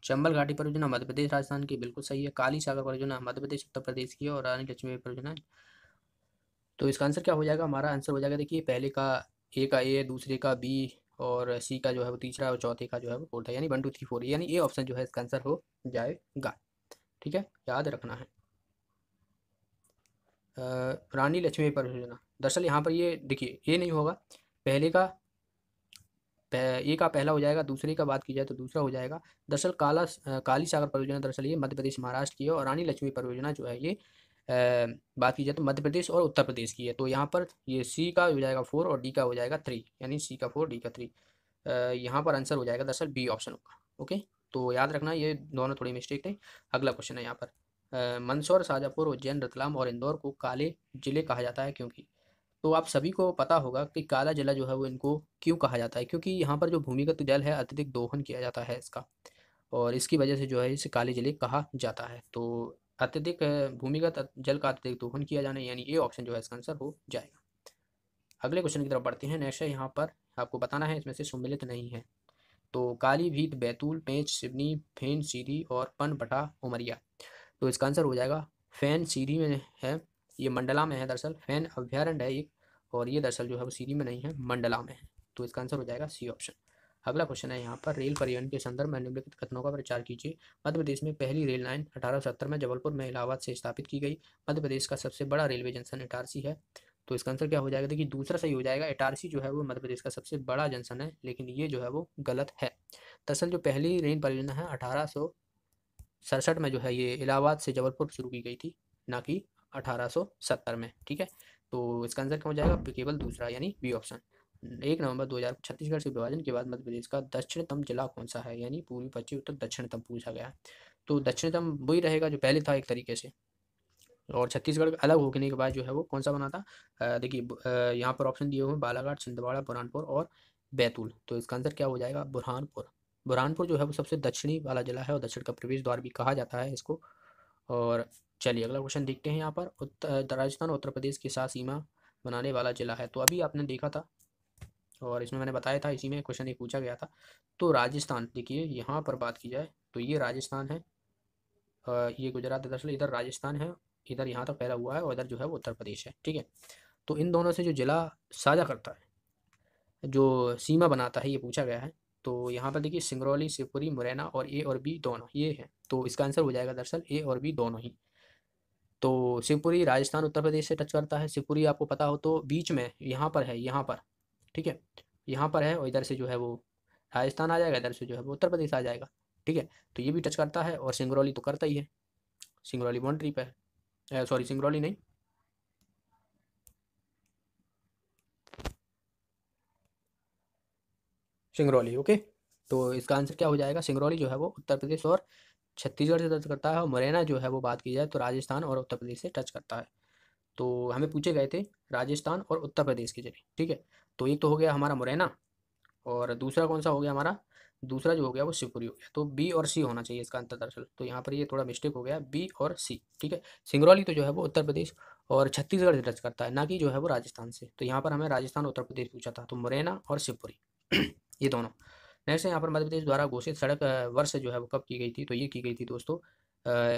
चंबल घाटी परियोजना मध्य प्रदेश राजस्थान की बिल्कुल सही है काली सागर परियोजना मध्य प्रदेश उत्तर प्रदेश की और रानी लक्ष्मी परियोजना तो इसका आंसर क्या हो जाएगा हमारा आंसर हो जाएगा देखिए पहले का ए का ए दूसरे का बी और सी का जो है वो तीसरा और चौथे का जो है वो फोर्थ है यानी वन टू थ्री फोर यानी ए ऑप्शन जो है इसका आंसर हो जाएगा ठीक है याद रखना है रानी लक्ष्मी पर योजना हम्म। दरअसल यहाँ पर ये देखिए ये नहीं होगा पहले का ए का पहला हो जाएगा दूसरे का बात की जाए तो दूसरा हो जाएगा दरअसल काला काली सागर परियोजना दरअसल ये मध्य प्रदेश महाराष्ट्र की है और रानी लक्ष्मी परियोजना जो है ये बात की जाए तो मध्य प्रदेश और उत्तर प्रदेश की है तो यहाँ पर ये सी का हो जाएगा फोर और डी का हो जाएगा थ्री यानी सी का फोर डी का थ्री यहाँ पर आंसर हो जाएगा दरअसल बी ऑप्शन होगा ओके तो याद रखना ये दोनों थोड़ी मिस्टेक थे अगला क्वेश्चन है यहाँ पर मंदसौर शाहजहापुर उज्जैन रतलाम और इंदौर को काले ज़िले कहा जाता है क्योंकि तो आप सभी को पता होगा कि काला जिला जो है वो इनको क्यों कहा जाता है क्योंकि यहाँ पर जो भूमिगत जल है अत्यधिक दोहन किया जाता है इसका और इसकी वजह से जो है इसे काले जिले कहा जाता है तो अत्यधिक भूमिगत जल का अत्यधिक दोहन किया जाना यानी ये ऑप्शन जो है इसका आंसर हो जाएगा अगले क्वेश्चन की तरफ बढ़ते हैं नेक्स्ट है यहाँ पर आपको बताना है इसमें से सम्मिलित नहीं है तो काली भीत बैतूल पेंच सिवनी फेन सीरी और पनबटा उमरिया तो इसका आंसर हो जाएगा फैन सीरी में है ये मंडला में है दरअसल फैन अभ्यारण्य है एक और ये दरअसल जो है वो सीरी में नहीं है मंडला में है तो इसका आंसर हो जाएगा सी ऑप्शन अगला क्वेश्चन है यहाँ पर रेल परिवहन के संदर्भ में निम्नलिखित कथनों का प्रचार कीजिए मध्य प्रदेश में पहली रेल लाइन अठारह में जबलपुर में इलाहाबाद से स्थापित की गई मध्य प्रदेश का सबसे बड़ा रेलवे जंक्शन इटारसी है तो इसका आंसर क्या हो जाएगा देखिए दूसरा सही हो जाएगा इटारसी जो है वो मध्य प्रदेश का सबसे बड़ा जंक्शन है लेकिन ये जो है वो गलत है दरअसल जो पहली रेल परियोजना है अठारह सड़सठ में जो है ये इलाहाबाद से जबलपुर शुरू की गई थी ना कि 1870 में ठीक है तो इसका आंसर क्या हो जाएगा केवल दूसरा यानी बी ऑप्शन एक नवंबर हजार छत्तीसगढ़ से विभाजन के बाद मध्य प्रदेश का दक्षिणतम जिला कौन सा है यानी पूर्वी पश्चिम उत्तर दक्षिणतम पूछा गया तो दक्षिणतम वही रहेगा जो पहले था एक तरीके से और छत्तीसगढ़ अलग होने के बाद जो है वो कौन सा बना था देखिए यहाँ पर ऑप्शन दिए हुए बालाघाट छिंदवाड़ा बुरहानपुर और बैतूल तो इसका आंसर क्या हो जाएगा बुरहानपुर बुरहानपुर जो है वो सबसे दक्षिणी वाला जिला है और दक्षिण का प्रवेश द्वार भी कहा जाता है इसको और चलिए अगला क्वेश्चन देखते हैं यहाँ पर उत्तर राजस्थान उत्तर प्रदेश के साथ सीमा बनाने वाला जिला है तो अभी आपने देखा था और इसमें मैंने बताया था इसी में क्वेश्चन ये पूछा गया था तो राजस्थान देखिए यहाँ पर बात की जाए तो ये राजस्थान है ये गुजरात दरअसल इधर राजस्थान है इधर यहाँ तक फैला हुआ है और इधर जो है वो उत्तर प्रदेश है ठीक है तो इन दोनों से जो जिला साझा करता है जो सीमा बनाता है ये पूछा गया है तो यहाँ पर देखिए सिंगरौली शिवपुरी मुरैना और ए और बी दोनों ये है तो इसका आंसर हो जाएगा दरअसल ए और बी दोनों ही तो शिवपुरी राजस्थान उत्तर प्रदेश से टच करता है शिवपुरी आपको पता हो तो बीच में यहाँ पर है यहाँ पर ठीक है यहाँ पर है और इधर से जो है वो राजस्थान आ जाएगा इधर से जो है वो उत्तर प्रदेश आ जाएगा ठीक है तो ये भी टच करता है और सिंगरौली तो करता ही है सिंगरौली बाउंड्री पर है सॉरी सिंगरौली नहीं सिंगरौली ओके तो इसका आंसर क्या हो जाएगा सिंगरौली जो है वो उत्तर प्रदेश और छत्तीसगढ़ से टच करता है और मुरैना जो है वो बात की जाए तो राजस्थान और उत्तर प्रदेश से टच करता है तो हमें पूछे गए थे राजस्थान और उत्तर प्रदेश के जरिए ठीक है तो एक तो हो गया हमारा मुरैना और दूसरा कौन सा हो गया हमारा दूसरा जो हो गया वो शिवपुरी हो गया तो बी और सी होना चाहिए इसका अंतर दरअसल तो यहाँ पर ये थोड़ा मिस्टेक हो गया बी और सी ठीक है सिंगरौली तो जो है वो उत्तर प्रदेश और छत्तीसगढ़ से टच करता है ना कि जो है वो राजस्थान से तो यहाँ पर हमें राजस्थान उत्तर प्रदेश पूछा था तो मुरैना और शिवपुरी ये दोनों नेक्स्ट है यहाँ पर मध्य प्रदेश द्वारा घोषित सड़क वर्ष जो है वो कब की गई थी तो ये की गई थी दोस्तों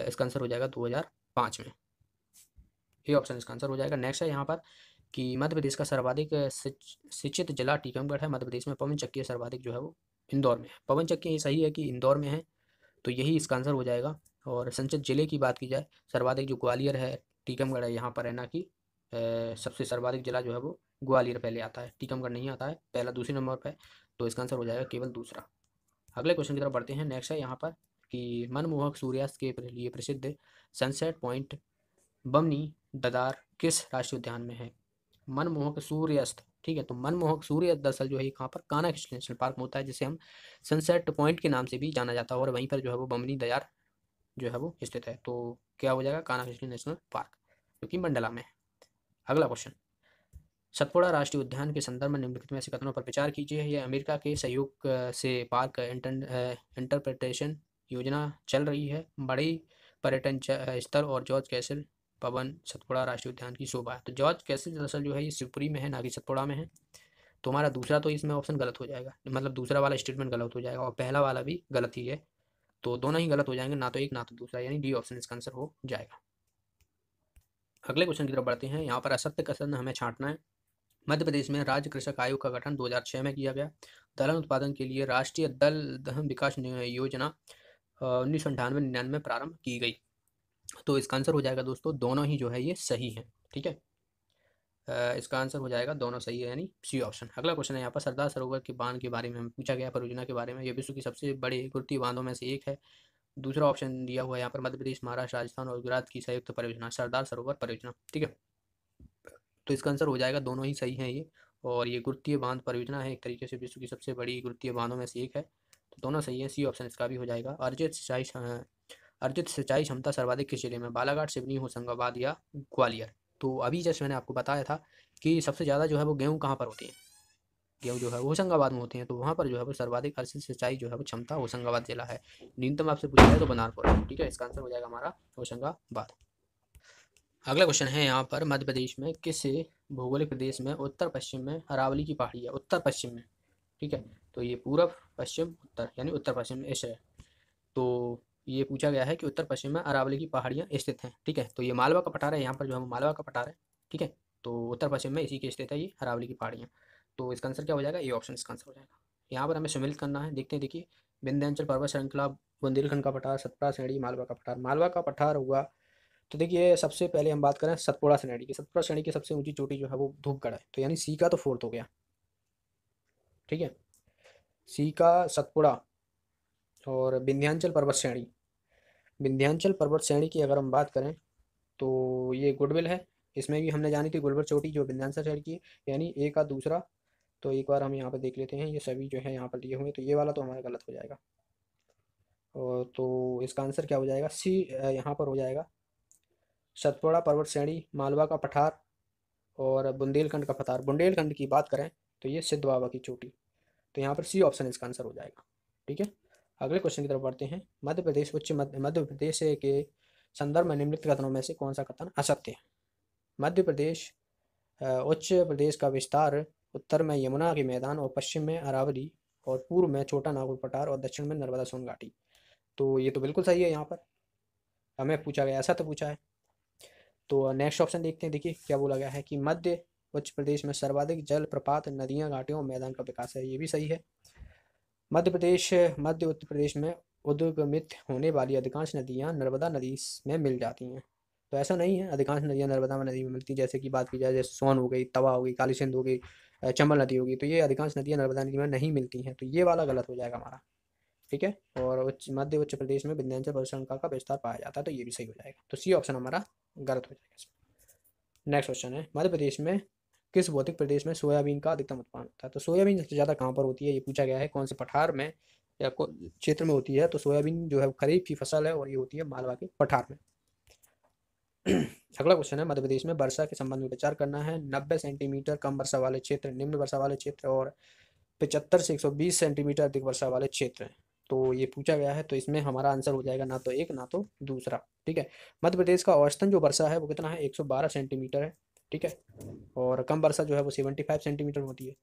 इसका आंसर हो जाएगा 2005 में ये ऑप्शन इसका आंसर हो जाएगा नेक्स्ट है यहाँ पर कि मध्य प्रदेश का सर्वाधिक शिक्षित जिला टीकमगढ़ है मध्य प्रदेश में पवन चक्की सर्वाधिक जो है वो इंदौर में है पवन चक्की ये सही है कि इंदौर में है तो यही इसका आंसर हो जाएगा और संचित जिले की बात की जाए सर्वाधिक जो ग्वालियर है टीकमगढ़ है यहाँ पर है ना कि सबसे सर्वाधिक जिला जो है वो ग्वालियर पहले आता है टीकमगढ़ नहीं आता है पहला दूसरे नंबर पर तो इसका आंसर हो जाएगा केवल दूसरा अगले क्वेश्चन की तरफ बढ़ते हैं नेक्स्ट है यहाँ पर कि मनमोहक सूर्यास्त के लिए प्रसिद्ध सनसेट पॉइंट बमनी ददार किस राष्ट्रीय उद्यान में है मनमोहक सूर्यास्त ठीक है तो मनमोहक सूर्य दरअसल जो है कहाँ पर काना नेशनल पार्क में होता है जिसे हम सनसेट पॉइंट के नाम से भी जाना जाता है और वहीं पर जो है वो बमनी दयार जो है वो स्थित है तो क्या हो जाएगा काना नेशनल पार्क जो कि मंडला में है अगला क्वेश्चन सतपुड़ा राष्ट्रीय उद्यान के संदर्भ में निम्नलिखित में से कथनों पर विचार कीजिए यह अमेरिका के सहयोग से पार्क इंटरप्रिटेशन योजना चल रही है बड़ी पर्यटन स्थल और जॉर्ज कैसल पवन सतपुड़ा राष्ट्रीय उद्यान की शोभा तो जॉर्ज कैसल दरअसल जो है ये शिवपुरी में है ना कि सतपुड़ा में है तो हमारा दूसरा तो इसमें ऑप्शन गलत हो जाएगा मतलब दूसरा वाला स्टेटमेंट गलत हो जाएगा और पहला वाला भी गलत ही है तो दोनों ही गलत हो जाएंगे ना तो एक ना तो दूसरा यानी डी ऑप्शन इसका आंसर हो जाएगा अगले क्वेश्चन की तरफ बढ़ते हैं यहाँ पर असत्य कथन हमें छांटना है मध्य प्रदेश में राज्य कृषक आयोग का गठन 2006 में किया गया दलहन उत्पादन के लिए राष्ट्रीय दल दहन विकास योजना उन्नीस सौ अंठानवे निन्यानवे प्रारंभ की गई तो इसका आंसर हो जाएगा दोस्तों दोनों ही जो है ये सही है ठीक है इसका आंसर हो जाएगा दोनों सही है यानी सी ऑप्शन अगला क्वेश्चन है यहाँ पर सरदार सरोवर के बांध के बारे में पूछा गया परियोजना के बारे में यह विश्व की सबसे बड़े कुर्ती बांधों में से एक है दूसरा ऑप्शन दिया हुआ है यहाँ पर मध्य प्रदेश महाराष्ट्र राजस्थान और गुजरात की संयुक्त परियोजना सरदार सरोवर परियोजना ठीक है तो इसका आंसर हो जाएगा दोनों ही सही हैं ये और ये गुरुत्वीय बांध परियोजना है एक तरीके से विश्व की सबसे बड़ी गुरुत्वीय बांधों में से एक है तो दोनों सही है सी ऑप्शन इसका भी हो जाएगा अर्जित सिंचाई अर्जित सिंचाई क्षमता सर्वाधिक किस जिले में बालाघाट सिवनी होशंगाबाद या ग्वालियर तो अभी जैसे मैंने आपको बताया था कि सबसे ज़्यादा जो है वो गेहूँ कहाँ पर होती हैं गेहूँ जो है वो होशंगाबाद में होती हैं तो वहाँ पर जो है वो सर्वाधिक अर्जित सिंचाई जो है वो क्षमता होशंगाबाद जिला है न्यूनतम आपसे पूछा है तो बनारपुर ठीक है इसका आंसर हो जाएगा हमारा होशंगाबाद अगला क्वेश्चन है यहाँ पर मध्य प्रदेश में किस भौगोलिक प्रदेश में उत्तर पश्चिम में अरावली की पहाड़ी है उत्तर पश्चिम में ठीक है तो ये पूर्व पश्चिम उत्तर यानी उत्तर पश्चिम ऐसे है तो ये पूछा गया है कि उत्तर पश्चिम में अरावली की पहाड़ियाँ स्थित हैं ठीक है तो ये मालवा का पठार है यहाँ पर जो हम मालवा का पठार है ठीक है तो उत्तर पश्चिम में इसी के स्थित है ये अरावली की पहाड़ियाँ तो इसका आंसर क्या हो जाएगा ये ऑप्शन इसका आंसर हो जाएगा यहाँ पर हमें सम्मिलित करना है देखते हैं देखिए विंध्यांचल पर्वत श्रृंखला बुंदेलखंड का पठार सतरा श्रेणी मालवा का पठार मालवा का पठार हुआ तो देखिए सबसे पहले हम बात करें सतपुड़ा श्रेणी की सतपुड़ा श्रेणी की सबसे ऊंची चोटी जो है वो धूपगढ़ है तो यानी सी का तो फोर्थ हो गया ठीक है सी का सतपुड़ा और विंध्यांचल पर्वत श्रेणी विंध्यांचल पर्वत श्रेणी की अगर हम बात करें तो ये गुडविल है इसमें भी हमने जानी थी गुलबर चोटी जो विंध्यांचल शहर की यानी ए का दूसरा तो एक बार हम यहाँ पर देख लेते हैं ये सभी जो है यहाँ पर लिए हुए तो ये वाला तो हमारा गलत हो जाएगा और तो इसका आंसर क्या हो जाएगा सी यहाँ पर हो जाएगा सतपुड़ा पर्वत श्रेणी मालवा का पठार और बुंदेलखंड का पठार बुंदेलखंड की बात करें तो ये सिद्ध बाबा की चोटी तो यहाँ पर सी ऑप्शन इसका आंसर हो जाएगा ठीक है अगले क्वेश्चन की तरफ बढ़ते हैं मध्य प्रदेश उच्च मध्य मध्य प्रदेश के संदर्भ में निम्नलिखित कथनों में से कौन सा कथन असत्य है मध्य प्रदेश उच्च प्रदेश का विस्तार उत्तर में यमुना के मैदान और पश्चिम में अरावली और पूर्व में छोटा नागपुर पठार और दक्षिण में नर्मदा सोन घाटी तो ये तो बिल्कुल सही है यहाँ पर हमें पूछा गया ऐसा तो पूछा है तो नेक्स्ट ऑप्शन देखते हैं देखिए क्या बोला गया है कि मध्य उच्च प्रदेश में सर्वाधिक जल प्रपात नदियाँ घाटियों और मैदान का विकास है ये भी सही है मध्य प्रदेश मध्य उत्तर प्रदेश में उद्गमित होने वाली अधिकांश नदियाँ नर्मदा नदी में मिल जाती हैं तो ऐसा नहीं है अधिकांश नदियाँ नर्मदा नदी में मिलती जैसे कि बात की जाए जैसे सोन हो गई तवा हो गई काली सिंध हो गई चंबल नदी होगी तो ये अधिकांश नदियाँ नर्मदा नदी में नहीं मिलती हैं तो ये वाला गलत हो जाएगा हमारा ठीक है और उच्च मध्य उच्च प्रदेश में विध्यांचल प्रदूषण का विस्तार पाया जाता है तो ये भी सही हो जाएगा तो सी ऑप्शन हमारा गलत हो जाएगा नेक्स्ट क्वेश्चन है मध्य प्रदेश में किस भौतिक प्रदेश में सोयाबीन का अधिकतम उत्पादन होता है तो सोयाबीन सबसे ज़्यादा कहाँ पर होती है ये पूछा गया है कौन से पठार में या क्षेत्र में होती है तो सोयाबीन जो है खरीफ की फसल है और ये होती है मालवा के पठार में अगला क्वेश्चन है मध्य प्रदेश में वर्षा के संबंध में विचार करना है नब्बे सेंटीमीटर कम वर्षा वाले क्षेत्र निम्न वर्षा वाले क्षेत्र और पचहत्तर से एक सौ बीस सेंटीमीटर अधिक वर्षा वाले क्षेत्र हैं तो ये पूछा गया है तो इसमें हमारा आंसर हो जाएगा ना तो एक ना तो दूसरा ठीक है मध्य प्रदेश का औसतन जो वर्षा है वो कितना है 112 सेंटीमीटर है ठीक है और कम वर्षा जो है वो 75 सेंटीमीटर होती है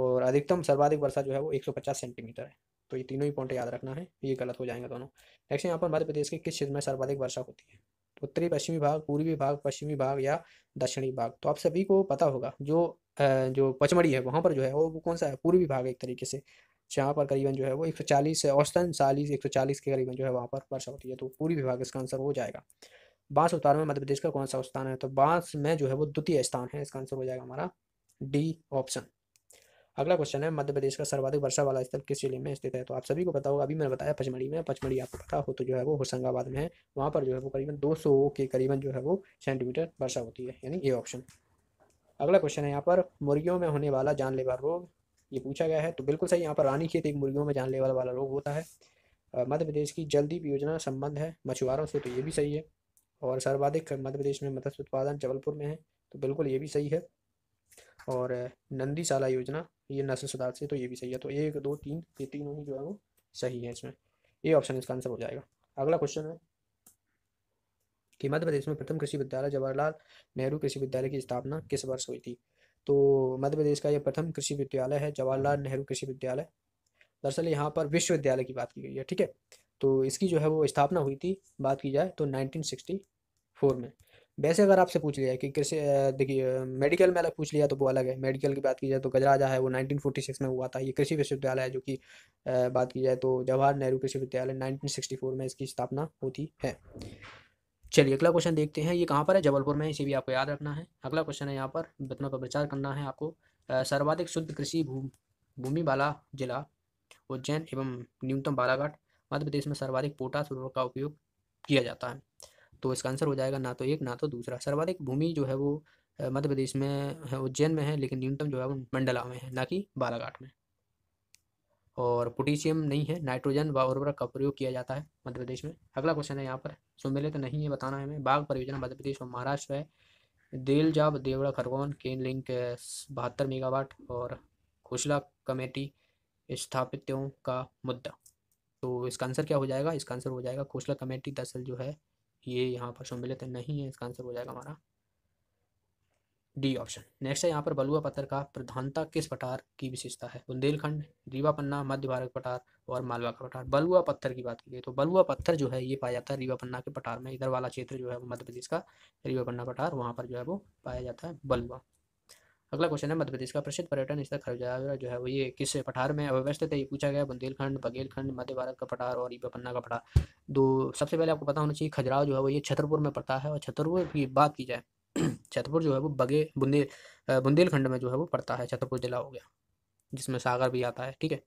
और अधिकतम सर्वाधिक वर्षा जो है वो 150 सेंटीमीटर है तो ये तीनों ही पॉइंट याद रखना है ये गलत हो जाएंगे दोनों नेक्स्ट यहाँ पर मध्य प्रदेश के किस क्षेत्र में सर्वाधिक वर्षा होती है उत्तरी पश्चिमी भाग पूर्वी भाग पश्चिमी भाग या दक्षिणी भाग तो आप सभी को पता होगा जो जो पचमढ़ी है वहाँ पर जो है वो कौन सा है पूर्वी भाग एक तरीके से जहाँ पर करीबन जो है वो 140 से औसतन चालीस 140 के करीबन जो है वहाँ पर वर्षा होती है तो पूरी विभाग इसका आंसर हो जाएगा बांस उत्पादन में मध्य प्रदेश का कौन सा स्थान है तो बांस में जो है वो द्वितीय स्थान है इसका आंसर हो जाएगा हमारा डी ऑप्शन अगला क्वेश्चन है मध्य प्रदेश का सर्वाधिक वर्षा वाला स्थल किस जिले में स्थित है तो आप सभी को पता होगा अभी मैंने बताया पचमढ़ी में पचमढ़ी आपको पता हो तो जो है वो होशंगाबाद में है वहाँ पर जो है वो करीबन 200 के करीबन जो है वो सेंटीमीटर वर्षा होती है यानी ए ऑप्शन अगला क्वेश्चन है यहाँ पर मुर्गियों में होने वाला जानलेवा रोग ये पूछा गया है तो बिल्कुल सही यहाँ पर रानी खेत एक मुर्गियों में जान लेवल वाला रोग होता है मध्य प्रदेश की जलदीप योजना संबंध है मछुआरों से तो ये भी सही है और सर्वाधिक मध्य प्रदेश में मत्स्य उत्पादन जबलपुर में है तो बिल्कुल ये भी सही है और नंदीशाला योजना ये नस्ल सुधार से तो ये भी सही है तो एक दो तीन ये तीनों ही जो है वो सही है इसमें ये ऑप्शन इसका आंसर हो जाएगा अगला क्वेश्चन है कि मध्य प्रदेश में प्रथम कृषि विद्यालय जवाहरलाल नेहरू कृषि विद्यालय की स्थापना किस वर्ष हुई थी तो मध्य प्रदेश का यह प्रथम कृषि विद्यालय है जवाहरलाल हम्म। नेहरू कृषि विद्यालय दरअसल यहाँ पर विश्वविद्यालय की बात की गई है ठीक है तो इसकी जो है वो स्थापना हुई थी बात की जाए तो 1964 में वैसे अगर आपसे पूछ लिया कि कृषि देखिए मेडिकल में अलग पूछ लिया तो वो अलग है मेडिकल की बात की जाए तो गजराजा है वो 1946 में हुआ था ये कृषि विश्वविद्यालय है जो कि बात की जाए तो जवाहर नेहरू कृषि विद्यालय 1964 में इसकी स्थापना होती है चलिए अगला क्वेश्चन देखते हैं ये कहाँ पर है जबलपुर में इसे भी आपको याद रखना है अगला क्वेश्चन है यहाँ पर विपणों पर विचार करना है आपको सर्वाधिक शुद्ध कृषि भूमि भूमि वाला जिला उज्जैन एवं न्यूनतम बालाघाट मध्य प्रदेश में सर्वाधिक पोटास उर्वरक का उपयोग किया जाता है तो इसका आंसर हो जाएगा ना तो एक ना तो दूसरा सर्वाधिक भूमि जो है वो मध्य प्रदेश में उज्जैन में है लेकिन न्यूनतम जो है वो मंडला में है ना कि बालाघाट में और पोटेशियम नहीं है नाइट्रोजन व उर्वरक का प्रयोग किया जाता है मध्य प्रदेश में अगला क्वेश्चन है यहाँ पर सुमिलित नहीं है बताना है हमें बाघ परियोजना मध्य प्रदेश और महाराष्ट्र है देल जाब देवड़ा खरगोन केन लिंक बहत्तर मेगावाट और खुशला कमेटी स्थापितों का मुद्दा तो इसका आंसर क्या हो जाएगा इसका आंसर हो जाएगा खोसला कमेटी दरअसल जो है ये यहाँ पर सम्मिलित नहीं है इसका आंसर हो जाएगा हमारा डी ऑप्शन नेक्स्ट है यहाँ पर बलुआ पत्थर का प्रधानता किस पठार की विशेषता है बुंदेलखंड रीवा पन्ना मध्य भारत पठार और मालवा का पठार बलुआ पत्थर की बात की गई तो बलुआ पत्थर जो है ये पाया जाता है रीवा पन्ना के पठार में इधर वाला क्षेत्र जो है मध्य प्रदेश का रीवा पन्ना पठार वहाँ पर जो है वो पाया जाता है बलुआ अगला क्वेश्चन है मध्य प्रदेश का प्रसिद्ध पर्यटन स्थल खरजारा जो है वो ये किस पठार में अव्यवस्थित है ये पूछा गया बुंदेलखंड बघेलखंड मध्य भारत का पठार और रीवा पन्ना का पठार दो सबसे पहले आपको पता होना चाहिए खजराव जो है वो ये छतरपुर में पड़ता है और छतरपुर की बात की जाए छतरपुर जो है वो बगे बुंदेल बुंदेलखंड में जो है वो पड़ता है छतरपुर ज़िला हो गया जिसमें सागर भी आता है ठीक है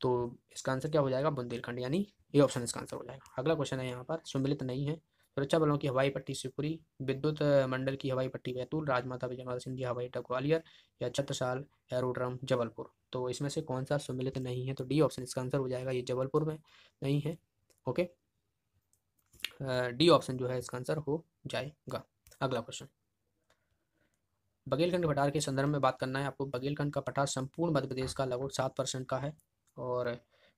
तो इसका आंसर क्या हो जाएगा बुंदेलखंड यानी ये ऑप्शन इसका आंसर हो जाएगा अगला क्वेश्चन है यहाँ पर सम्मिलित नहीं है सुरक्षा बलों की हवाई पट्टी शिवपुरी विद्युत मंडल की हवाई पट्टी बैतूल राजमाता विजय माता सिंधिया हवाई अड्डा ग्वालियर या छत्रसाल एरोड्रम जबलपुर तो इसमें से कौन सा सम्मिलित नहीं है तो डी ऑप्शन इसका आंसर हो जाएगा ये जबलपुर में नहीं है ओके डी ऑप्शन जो है इसका आंसर हो जाएगा अगला क्वेश्चन बघेलखंड पठार के संदर्भ में बात करना है आपको बघेलखंड का पठार संपूर्ण मध्य प्रदेश का लगभग सात परसेंट का है और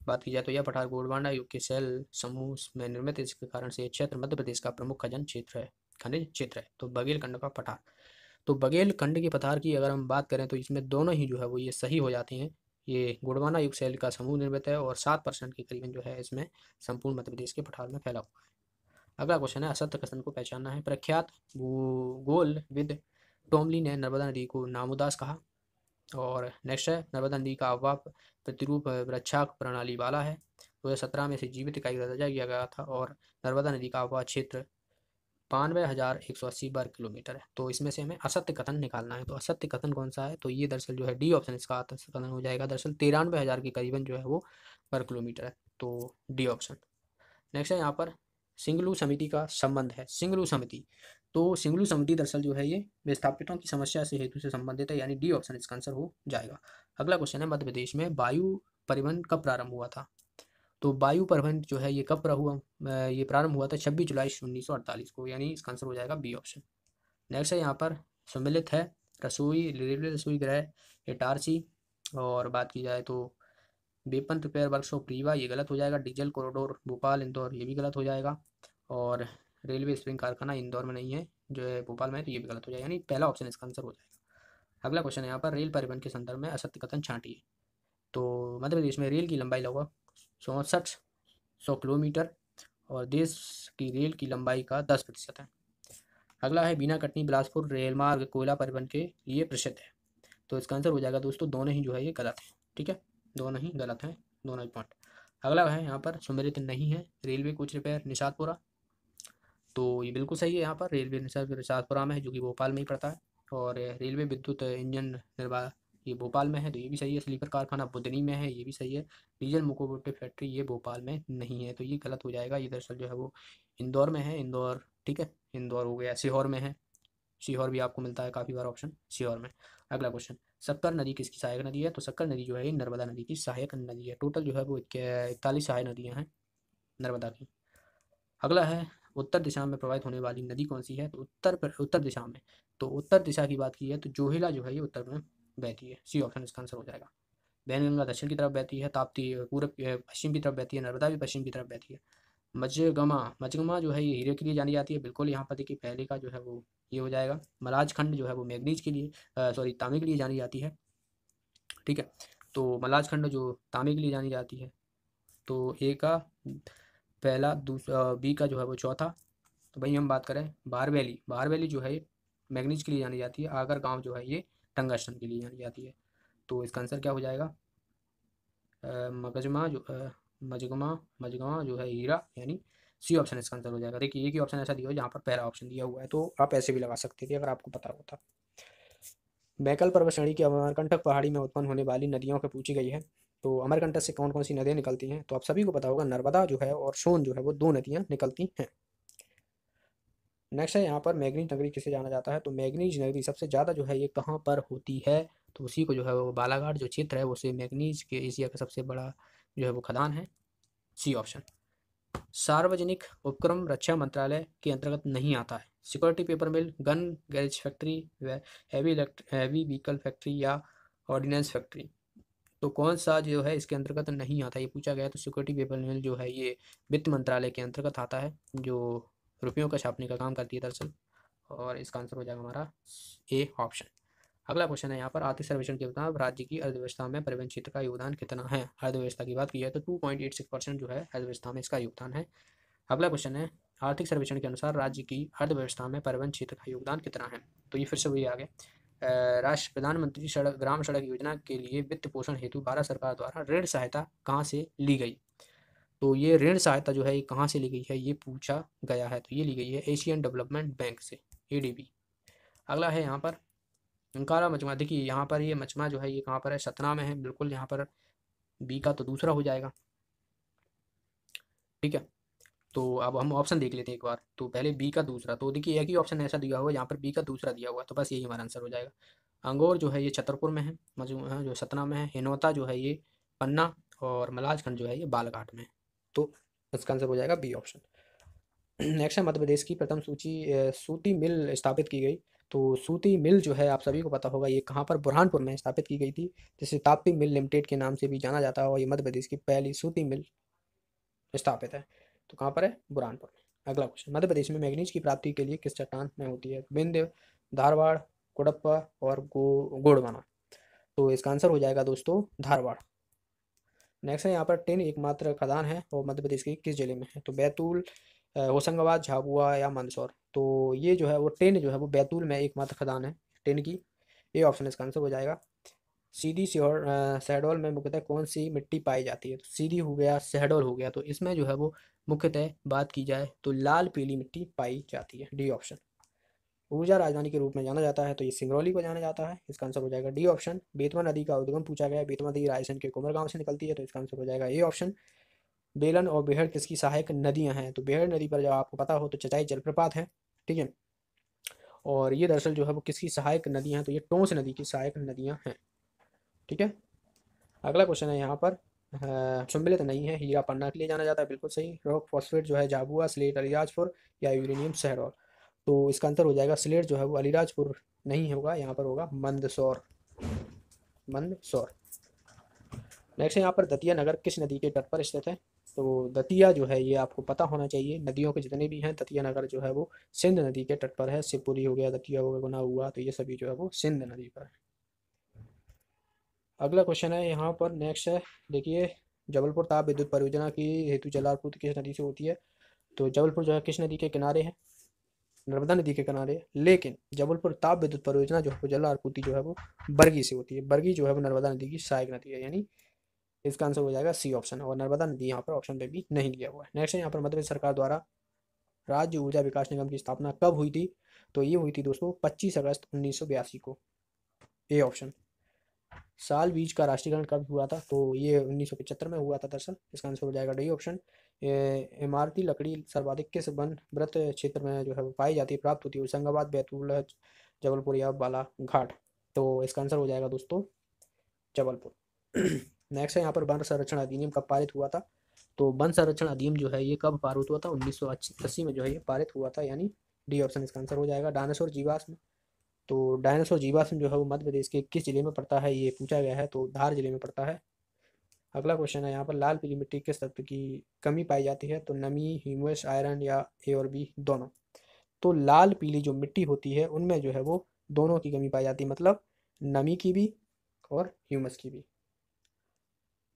बात की जाए तो यह पठार गोडवांडा युग के सेल समूह में निर्मित इसके कारण से यह क्षेत्र मध्य प्रदेश का प्रमुख खजन क्षेत्र है खनिज क्षेत्र है तो बघेलखंड का पठार तो बघेलखंड के पठार की अगर हम बात करें तो इसमें दोनों ही जो है वो ये सही हो जाते हैं ये गुड़वाना युग सेल का समूह निर्मित है और सात परसेंट के करीबन जो है इसमें संपूर्ण मध्य प्रदेश के पठार में फैला हुआ है अगला क्वेश्चन है असत्य कथन को पहचानना है प्रख्यात भूगोल विद टोमली ने नर्मदा नदी को नामोदास कहा और नेक्स्ट है नर्मदा नदी का अवाप प्रतिरूप वृक्षाक प्रणाली वाला है दो हज़ार सत्रह में इसे जीवित इकाई दर्जा किया गया था और नर्मदा नदी का अवाप क्षेत्र बानवे हज़ार एक सौ अस्सी वर्ग किलोमीटर है तो इसमें से हमें असत्य कथन निकालना है तो असत्य कथन कौन सा है तो ये दरअसल जो है डी ऑप्शन इसका असत्य कथन हो जाएगा दरअसल तिरानवे हज़ार के करीबन जो है वो पर किलोमीटर है तो डी ऑप्शन नेक्स्ट है यहाँ पर सिंगलू समिति का संबंध है सिंगलू समिति तो सिंगलू समिति दरअसल जो है ये विस्थापितों की समस्या से हेतु से संबंधित है यानी डी ऑप्शन इसका आंसर हो जाएगा अगला क्वेश्चन है मध्य प्रदेश में वायु परिवहन कब प्रारंभ हुआ था तो वायु परिवहन जो है ये कब हुआ ये प्रारंभ हुआ था छब्बीस जुलाई उन्नीस को यानी इसका आंसर हो जाएगा बी ऑप्शन नेक्स्ट है यहाँ पर सम्मिलित है रसोई रेलवे रसोई ग्रह इटारसी और बात की जाए तो बेपन रिपेयर वर्कशॉप रीवा ये गलत हो जाएगा डीजल कॉरिडोर भोपाल इंदौर ये भी गलत हो जाएगा और रेलवे स्प्रिंग कारखाना इंदौर में नहीं है जो है भोपाल में तो ये भी गलत हो जाएगा यानी पहला ऑप्शन इसका आंसर हो जाएगा अगला क्वेश्चन है यहाँ पर रेल परिवहन के संदर्भ में असत्य कथन छाटिए तो मध्य प्रदेश में रेल की लंबाई लगभग चौंसठ सौ किलोमीटर और देश की रेल की लंबाई का दस प्रतिशत है अगला है बिना कटनी बिलासपुर रेल मार्ग कोयला परिवहन के लिए प्रसिद्ध है तो इसका आंसर हो जाएगा दोस्तों दोनों ही जो है ये गलत है ठीक है दोनों ही गलत हैं दोनों ही पॉइंट अगला है यहाँ पर सुमेरित नहीं है रेलवे कोच रिपेयर निषादपुरा तो ये बिल्कुल सही है यहाँ पर रेलवे निषादपुरा में है जो कि भोपाल में ही पड़ता है और रेलवे विद्युत इंजन निर्वाह ये भोपाल में है तो ये भी सही है स्लीपर कारखाना बुधनी में है ये भी सही है डीजल मुकोबोटे फैक्ट्री ये भोपाल में नहीं है तो ये गलत हो जाएगा ये दरअसल जो है वो इंदौर में है इंदौर ठीक है इंदौर हो गया सीहोर में है सीहोर भी आपको मिलता है काफ़ी बार ऑप्शन सीहोर में अगला क्वेश्चन सक्कर नदी किसकी सहायक नदी है तो सक्कर नदी जो है नर्मदा नदी की सहायक नदी है टोटल जो है वो इकतालीस सहायक नदियाँ हैं नर्मदा की अगला है उत्तर दिशा में प्रवाहित होने वाली नदी कौन सी है तो उत्तर उत्तर दिशा में तो उत्तर दिशा की बात की है तो जोहिला जो है ये उत्तर में बहती है सी ऑप्शन इसका आंसर हो जाएगा बैनगंगा दक्षिण की तरफ बहती है ताप्ती पूर्व पश्चिम की तरफ बहती है नर्मदा भी पश्चिम की तरफ बहती है मजगमा मजगमा जो है ये हीरे के लिए जानी जाती है बिल्कुल यहाँ पर देखिए पहले का जो है वो ये हो जाएगा मलाज खंड जो है वो मैगनीज के लिए सॉरी तांबे के लिए जानी जाती है ठीक है तो मलाज खंड जो तांबे के लिए जानी जाती है तो ए का पहला दूसरा बी का जो है वो चौथा तो भाई हम बात करें बार वैली बार वैली जो है मैगनीज के लिए जानी जाती है आगर गांव जो है ये टंगस्टन के लिए जानी जाती है तो इसका आंसर क्या हो जाएगा मगजमा जो मजगमा मजगमा जो है हीरा यानी सी ऑप्शन इसका आंसर हो जाएगा देखिए एक ही ऑप्शन ऐसा दिया हो जहाँ पर पहला ऑप्शन दिया हुआ है तो आप ऐसे भी लगा सकते थे अगर आपको पता होता बैकल पर्वत श्रेणी की अमरकंटक पहाड़ी में उत्पन्न होने वाली नदियों के पूछी गई है तो अमरकंटक से कौन कौन सी नदियाँ निकलती हैं तो आप सभी को पता होगा नर्मदा जो है और सोन जो है वो दो नदियाँ निकलती हैं नेक्स्ट है यहाँ पर मैगनीज नगरी किसे जाना जाता है तो मैगनीज नगरी सबसे ज़्यादा जो है ये कहाँ पर होती है तो उसी को जो है वो बालाघाट जो क्षेत्र है उसे मैगनीज के एशिया का सबसे बड़ा जो है वो खदान है सी ऑप्शन सार्वजनिक उपक्रम रक्षा मंत्रालय के अंतर्गत नहीं आता है security paper mill gun carriage factory व हैवी हैवी व्हीकल फैक्ट्री या ऑर्डिनेंस फैक्ट्री तो कौन सा जो है इसके अंतर्गत नहीं आता ये पूछा गया तो सिक्योरिटी पेपर मिल जो है ये वित्त मंत्रालय के अंतर्गत आता है जो रुपयों का छापने का काम करती है दरअसल और इसका आंसर हो जाएगा हमारा ए ऑप्शन अगला क्वेश्चन है यहाँ पर आर्थिक सर्वेक्षण के मुताबिक राज्य की अर्थव्यवस्था में परिवहन क्षेत्र का योगदान कितना है अर्थव्यवस्था की बात की जाए तो two point eight six percent जो है अर्थव्यवस्था में इसका योगदान है अगला क्वेश्चन है आर्थिक सर्वेक्षण के अनुसार राज्य की अर्थव्यवस्था में परिवहन क्षेत्र का योगदान कितना है तो ये फिर से वही आ राष्ट्र प्रधानमंत्री सड़क ग्राम सड़क योजना के लिए वित्त पोषण हेतु भारत सरकार द्वारा ऋण सहायता कहाँ से ली गई तो ये ऋण सहायता जो है ये कहाँ से ली गई है ये पूछा गया है तो ये ली गई है एशियन डेवलपमेंट बैंक से ए अगला है यहाँ पर अंकारा मजमा देखिए यहाँ पर ये मजमा जो है ये कहाँ पर है सतना में है बिल्कुल यहाँ पर बी का तो दूसरा हो जाएगा ठीक है तो अब हम ऑप्शन देख लेते हैं एक बार तो पहले बी का दूसरा तो देखिए एक ही ऑप्शन ऐसा दिया हुआ है यहाँ पर बी का दूसरा दिया हुआ तो बस यही हमारा आंसर हो जाएगा अंगोर जो है ये छतरपुर में है मजमा हाँ, जो सतना में है हिनौता जो है ये पन्ना और मलाजखंड जो है ये बालाघाट में है तो इसका आंसर हो जाएगा बी ऑप्शन नेक्स्ट है मध्य प्रदेश की प्रथम सूची सूती मिल स्थापित की गई तो सूती मिल जो है आप सभी को पता होगा ये कहाँ पर बुरहानपुर में स्थापित की गई थी जिसे ताप्ती मिल लिमिटेड के नाम से भी जाना जाता है और ये मध्य प्रदेश की पहली सूती मिल स्थापित है तो कहाँ पर है बुरहानपुर में अगला क्वेश्चन मध्य प्रदेश में मैगनीज की प्राप्ति के लिए किस चट्टान में होती है बिंद धारवाड़ कुड़प्पा और गो गोड़वाना तो इसका आंसर हो जाएगा दोस्तों धारवाड़ नेक्स्ट है यहाँ पर टेन एकमात्र खदान है और मध्य प्रदेश के किस जिले में है तो बैतूल होशंगाबाद झाबुआ या मंदसौर तो ये जो है वो टेन जो है वो बैतूल में एकमात्र खदान है टेन की ये ऑप्शन इसका आंसर हो जाएगा सीधी सीहोर शहडोल में मुख्यतः कौन सी मिट्टी पाई जाती है तो सीधी हो गया शहडोल हो गया तो इसमें जो है वो मुख्यतः बात की जाए तो लाल पीली मिट्टी पाई जाती है डी ऑप्शन ऊर्जा राजधानी के रूप में जाना जाता है तो ये सिंगरौली को जाना जाता है इसका आंसर हो जाएगा डी ऑप्शन बेतवा नदी का उद्गम पूछा गया बेतवा नदी रायसेन के कोमरगांव से निकलती है तो इसका आंसर हो जाएगा ए ऑप्शन बेलन और बेहड़ किसकी सहायक नदियां हैं तो बेहड़ नदी पर जब आपको पता हो तो चचाई जलप्रपात है ठीक है और ये दरअसल जो है वो किसकी सहायक नदियां हैं तो ये टोंस नदी की सहायक नदियां हैं ठीक है अगला क्वेश्चन है यहाँ पर सम्मिलित नहीं है हीरा पन्ना के लिए जाना जाता है बिल्कुल सही रॉक फॉस्फेट जो है जाबुआ स्लेट अलीराजपुर या यूरेनियम सहरौर तो इसका अंतर हो जाएगा स्लेट जो है वो अलीराजपुर नहीं होगा यहाँ पर होगा मंदसौर मंदसौर नेक्स्ट यहाँ पर दतिया नगर किस नदी के तट पर स्थित है तो दतिया जो है ये आपको पता होना चाहिए नदियों के जितने भी हैं दतिया नगर जो है वो सिंध नदी के तट पर है शिवपुरी हो गया दतिया हो गया गुना हुआ तो ये सभी जो है वो सिंध नदी पर है अगला क्वेश्चन है यहाँ पर नेक्स्ट है देखिए जबलपुर ताप विद्युत परियोजना की हेतु जलापूर्ति किस नदी से होती है तो जबलपुर जो है किस नदी के किनारे है नर्मदा नदी के किनारे लेकिन जबलपुर ताप विद्युत परियोजना जो है वो जल आपूर्ति जो है वो बरगी से होती है बरगी जो है वो नर्मदा नदी की सहायक नदी है यानी इसका आंसर हो जाएगा सी ऑप्शन और नर्मदा नदी यहाँ पर ऑप्शन पे भी नहीं लिया हुआ है नेक्स्ट है यहाँ पर मध्य प्रदेश सरकार द्वारा राज्य ऊर्जा विकास निगम की स्थापना कब हुई थी तो ये हुई थी दोस्तों पच्चीस अगस्त उन्नीस को ए ऑप्शन साल बीज का राष्ट्रीयकरण कब हुआ था तो ये उन्नीस में हुआ था दरअसल इसका आंसर हो जाएगा डी ऑप्शन इमारती लकड़ी सर्वाधिक किस वन व्रत क्षेत्र में जो है पाई जाती है प्राप्त होती है होशंगाबाद बैतूल जबलपुर या बालाघाट तो इसका आंसर हो जाएगा दोस्तों जबलपुर नेक्स्ट है यहाँ पर वन संरक्षण अधिनियम कब पारित हुआ था तो वन संरक्षण अधिनियम जो है ये कब पारित हुआ था उन्नीस में जो है ये पारित हुआ था यानी डी ऑप्शन इसका आंसर हो जाएगा डायनासोर जीवास में तो डायनासोर में जो है वो मध्य प्रदेश के किस जिले में पड़ता है ये पूछा गया है तो धार जिले में पड़ता है अगला क्वेश्चन है यहाँ पर लाल पीली मिट्टी किस तत्व की कमी पाई जाती है तो नमी ह्यूमस आयरन या ए और बी दोनों तो लाल पीली जो मिट्टी होती है उनमें जो है वो दोनों की कमी पाई जाती है मतलब नमी की भी और ह्यूमस की भी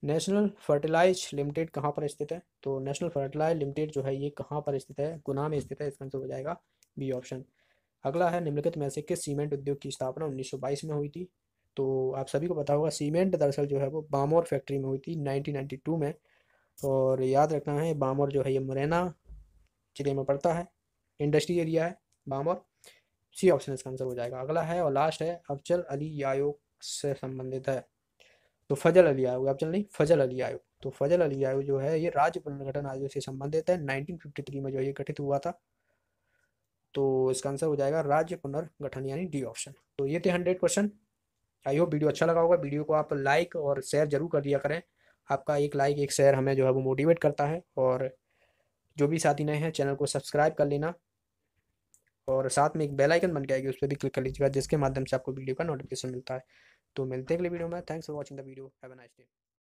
नेशनल फर्टिलाइज लिमिटेड कहाँ पर स्थित है तो नेशनल फर्टिलाइज लिमिटेड जो है ये कहाँ पर स्थित है गुना में स्थित है इसका आंसर हो जाएगा बी ऑप्शन अगला है निम्नलिखित में से किस सीमेंट उद्योग की स्थापना 1922 में हुई थी तो आप सभी को पता होगा सीमेंट दरअसल जो है वो बामोर फैक्ट्री में हुई थी टू में और याद रखना है बामोर जो है ये मुरैना जिले में पड़ता है इंडस्ट्री एरिया है बामोर सी ऑप्शन इसका आंसर हो जाएगा अगला है और लास्ट है अफजल अली आयोग से संबंधित है तो फजल अली आयोग ऑप्शन नहीं फजल अली आयोग तो फजल अली आयोग जो है ये राज्य पुनर्गठन आयोग से संबंधित है 1953 में जो ये गठित हुआ था तो इसका आंसर हो जाएगा राज्य पुनर्गठन यानी डी ऑप्शन तो ये थे hundred question I hope video अच्छा लगा होगा वीडियो को आप लाइक और शेयर जरूर कर दिया करें आपका एक लाइक एक शेयर हमें जो है वो मोटिवेट करता है और जो भी साथी नए हैं चैनल को सब्सक्राइब कर लेना और साथ में एक बेल आइकन बन के आएगी उस पर भी क्लिक कर लीजिएगा जिसके माध्यम से आपको वीडियो का नोटिफिकेशन मिलता है तो मिलते हैं अगले वीडियो में thanks for watching the video have a nice day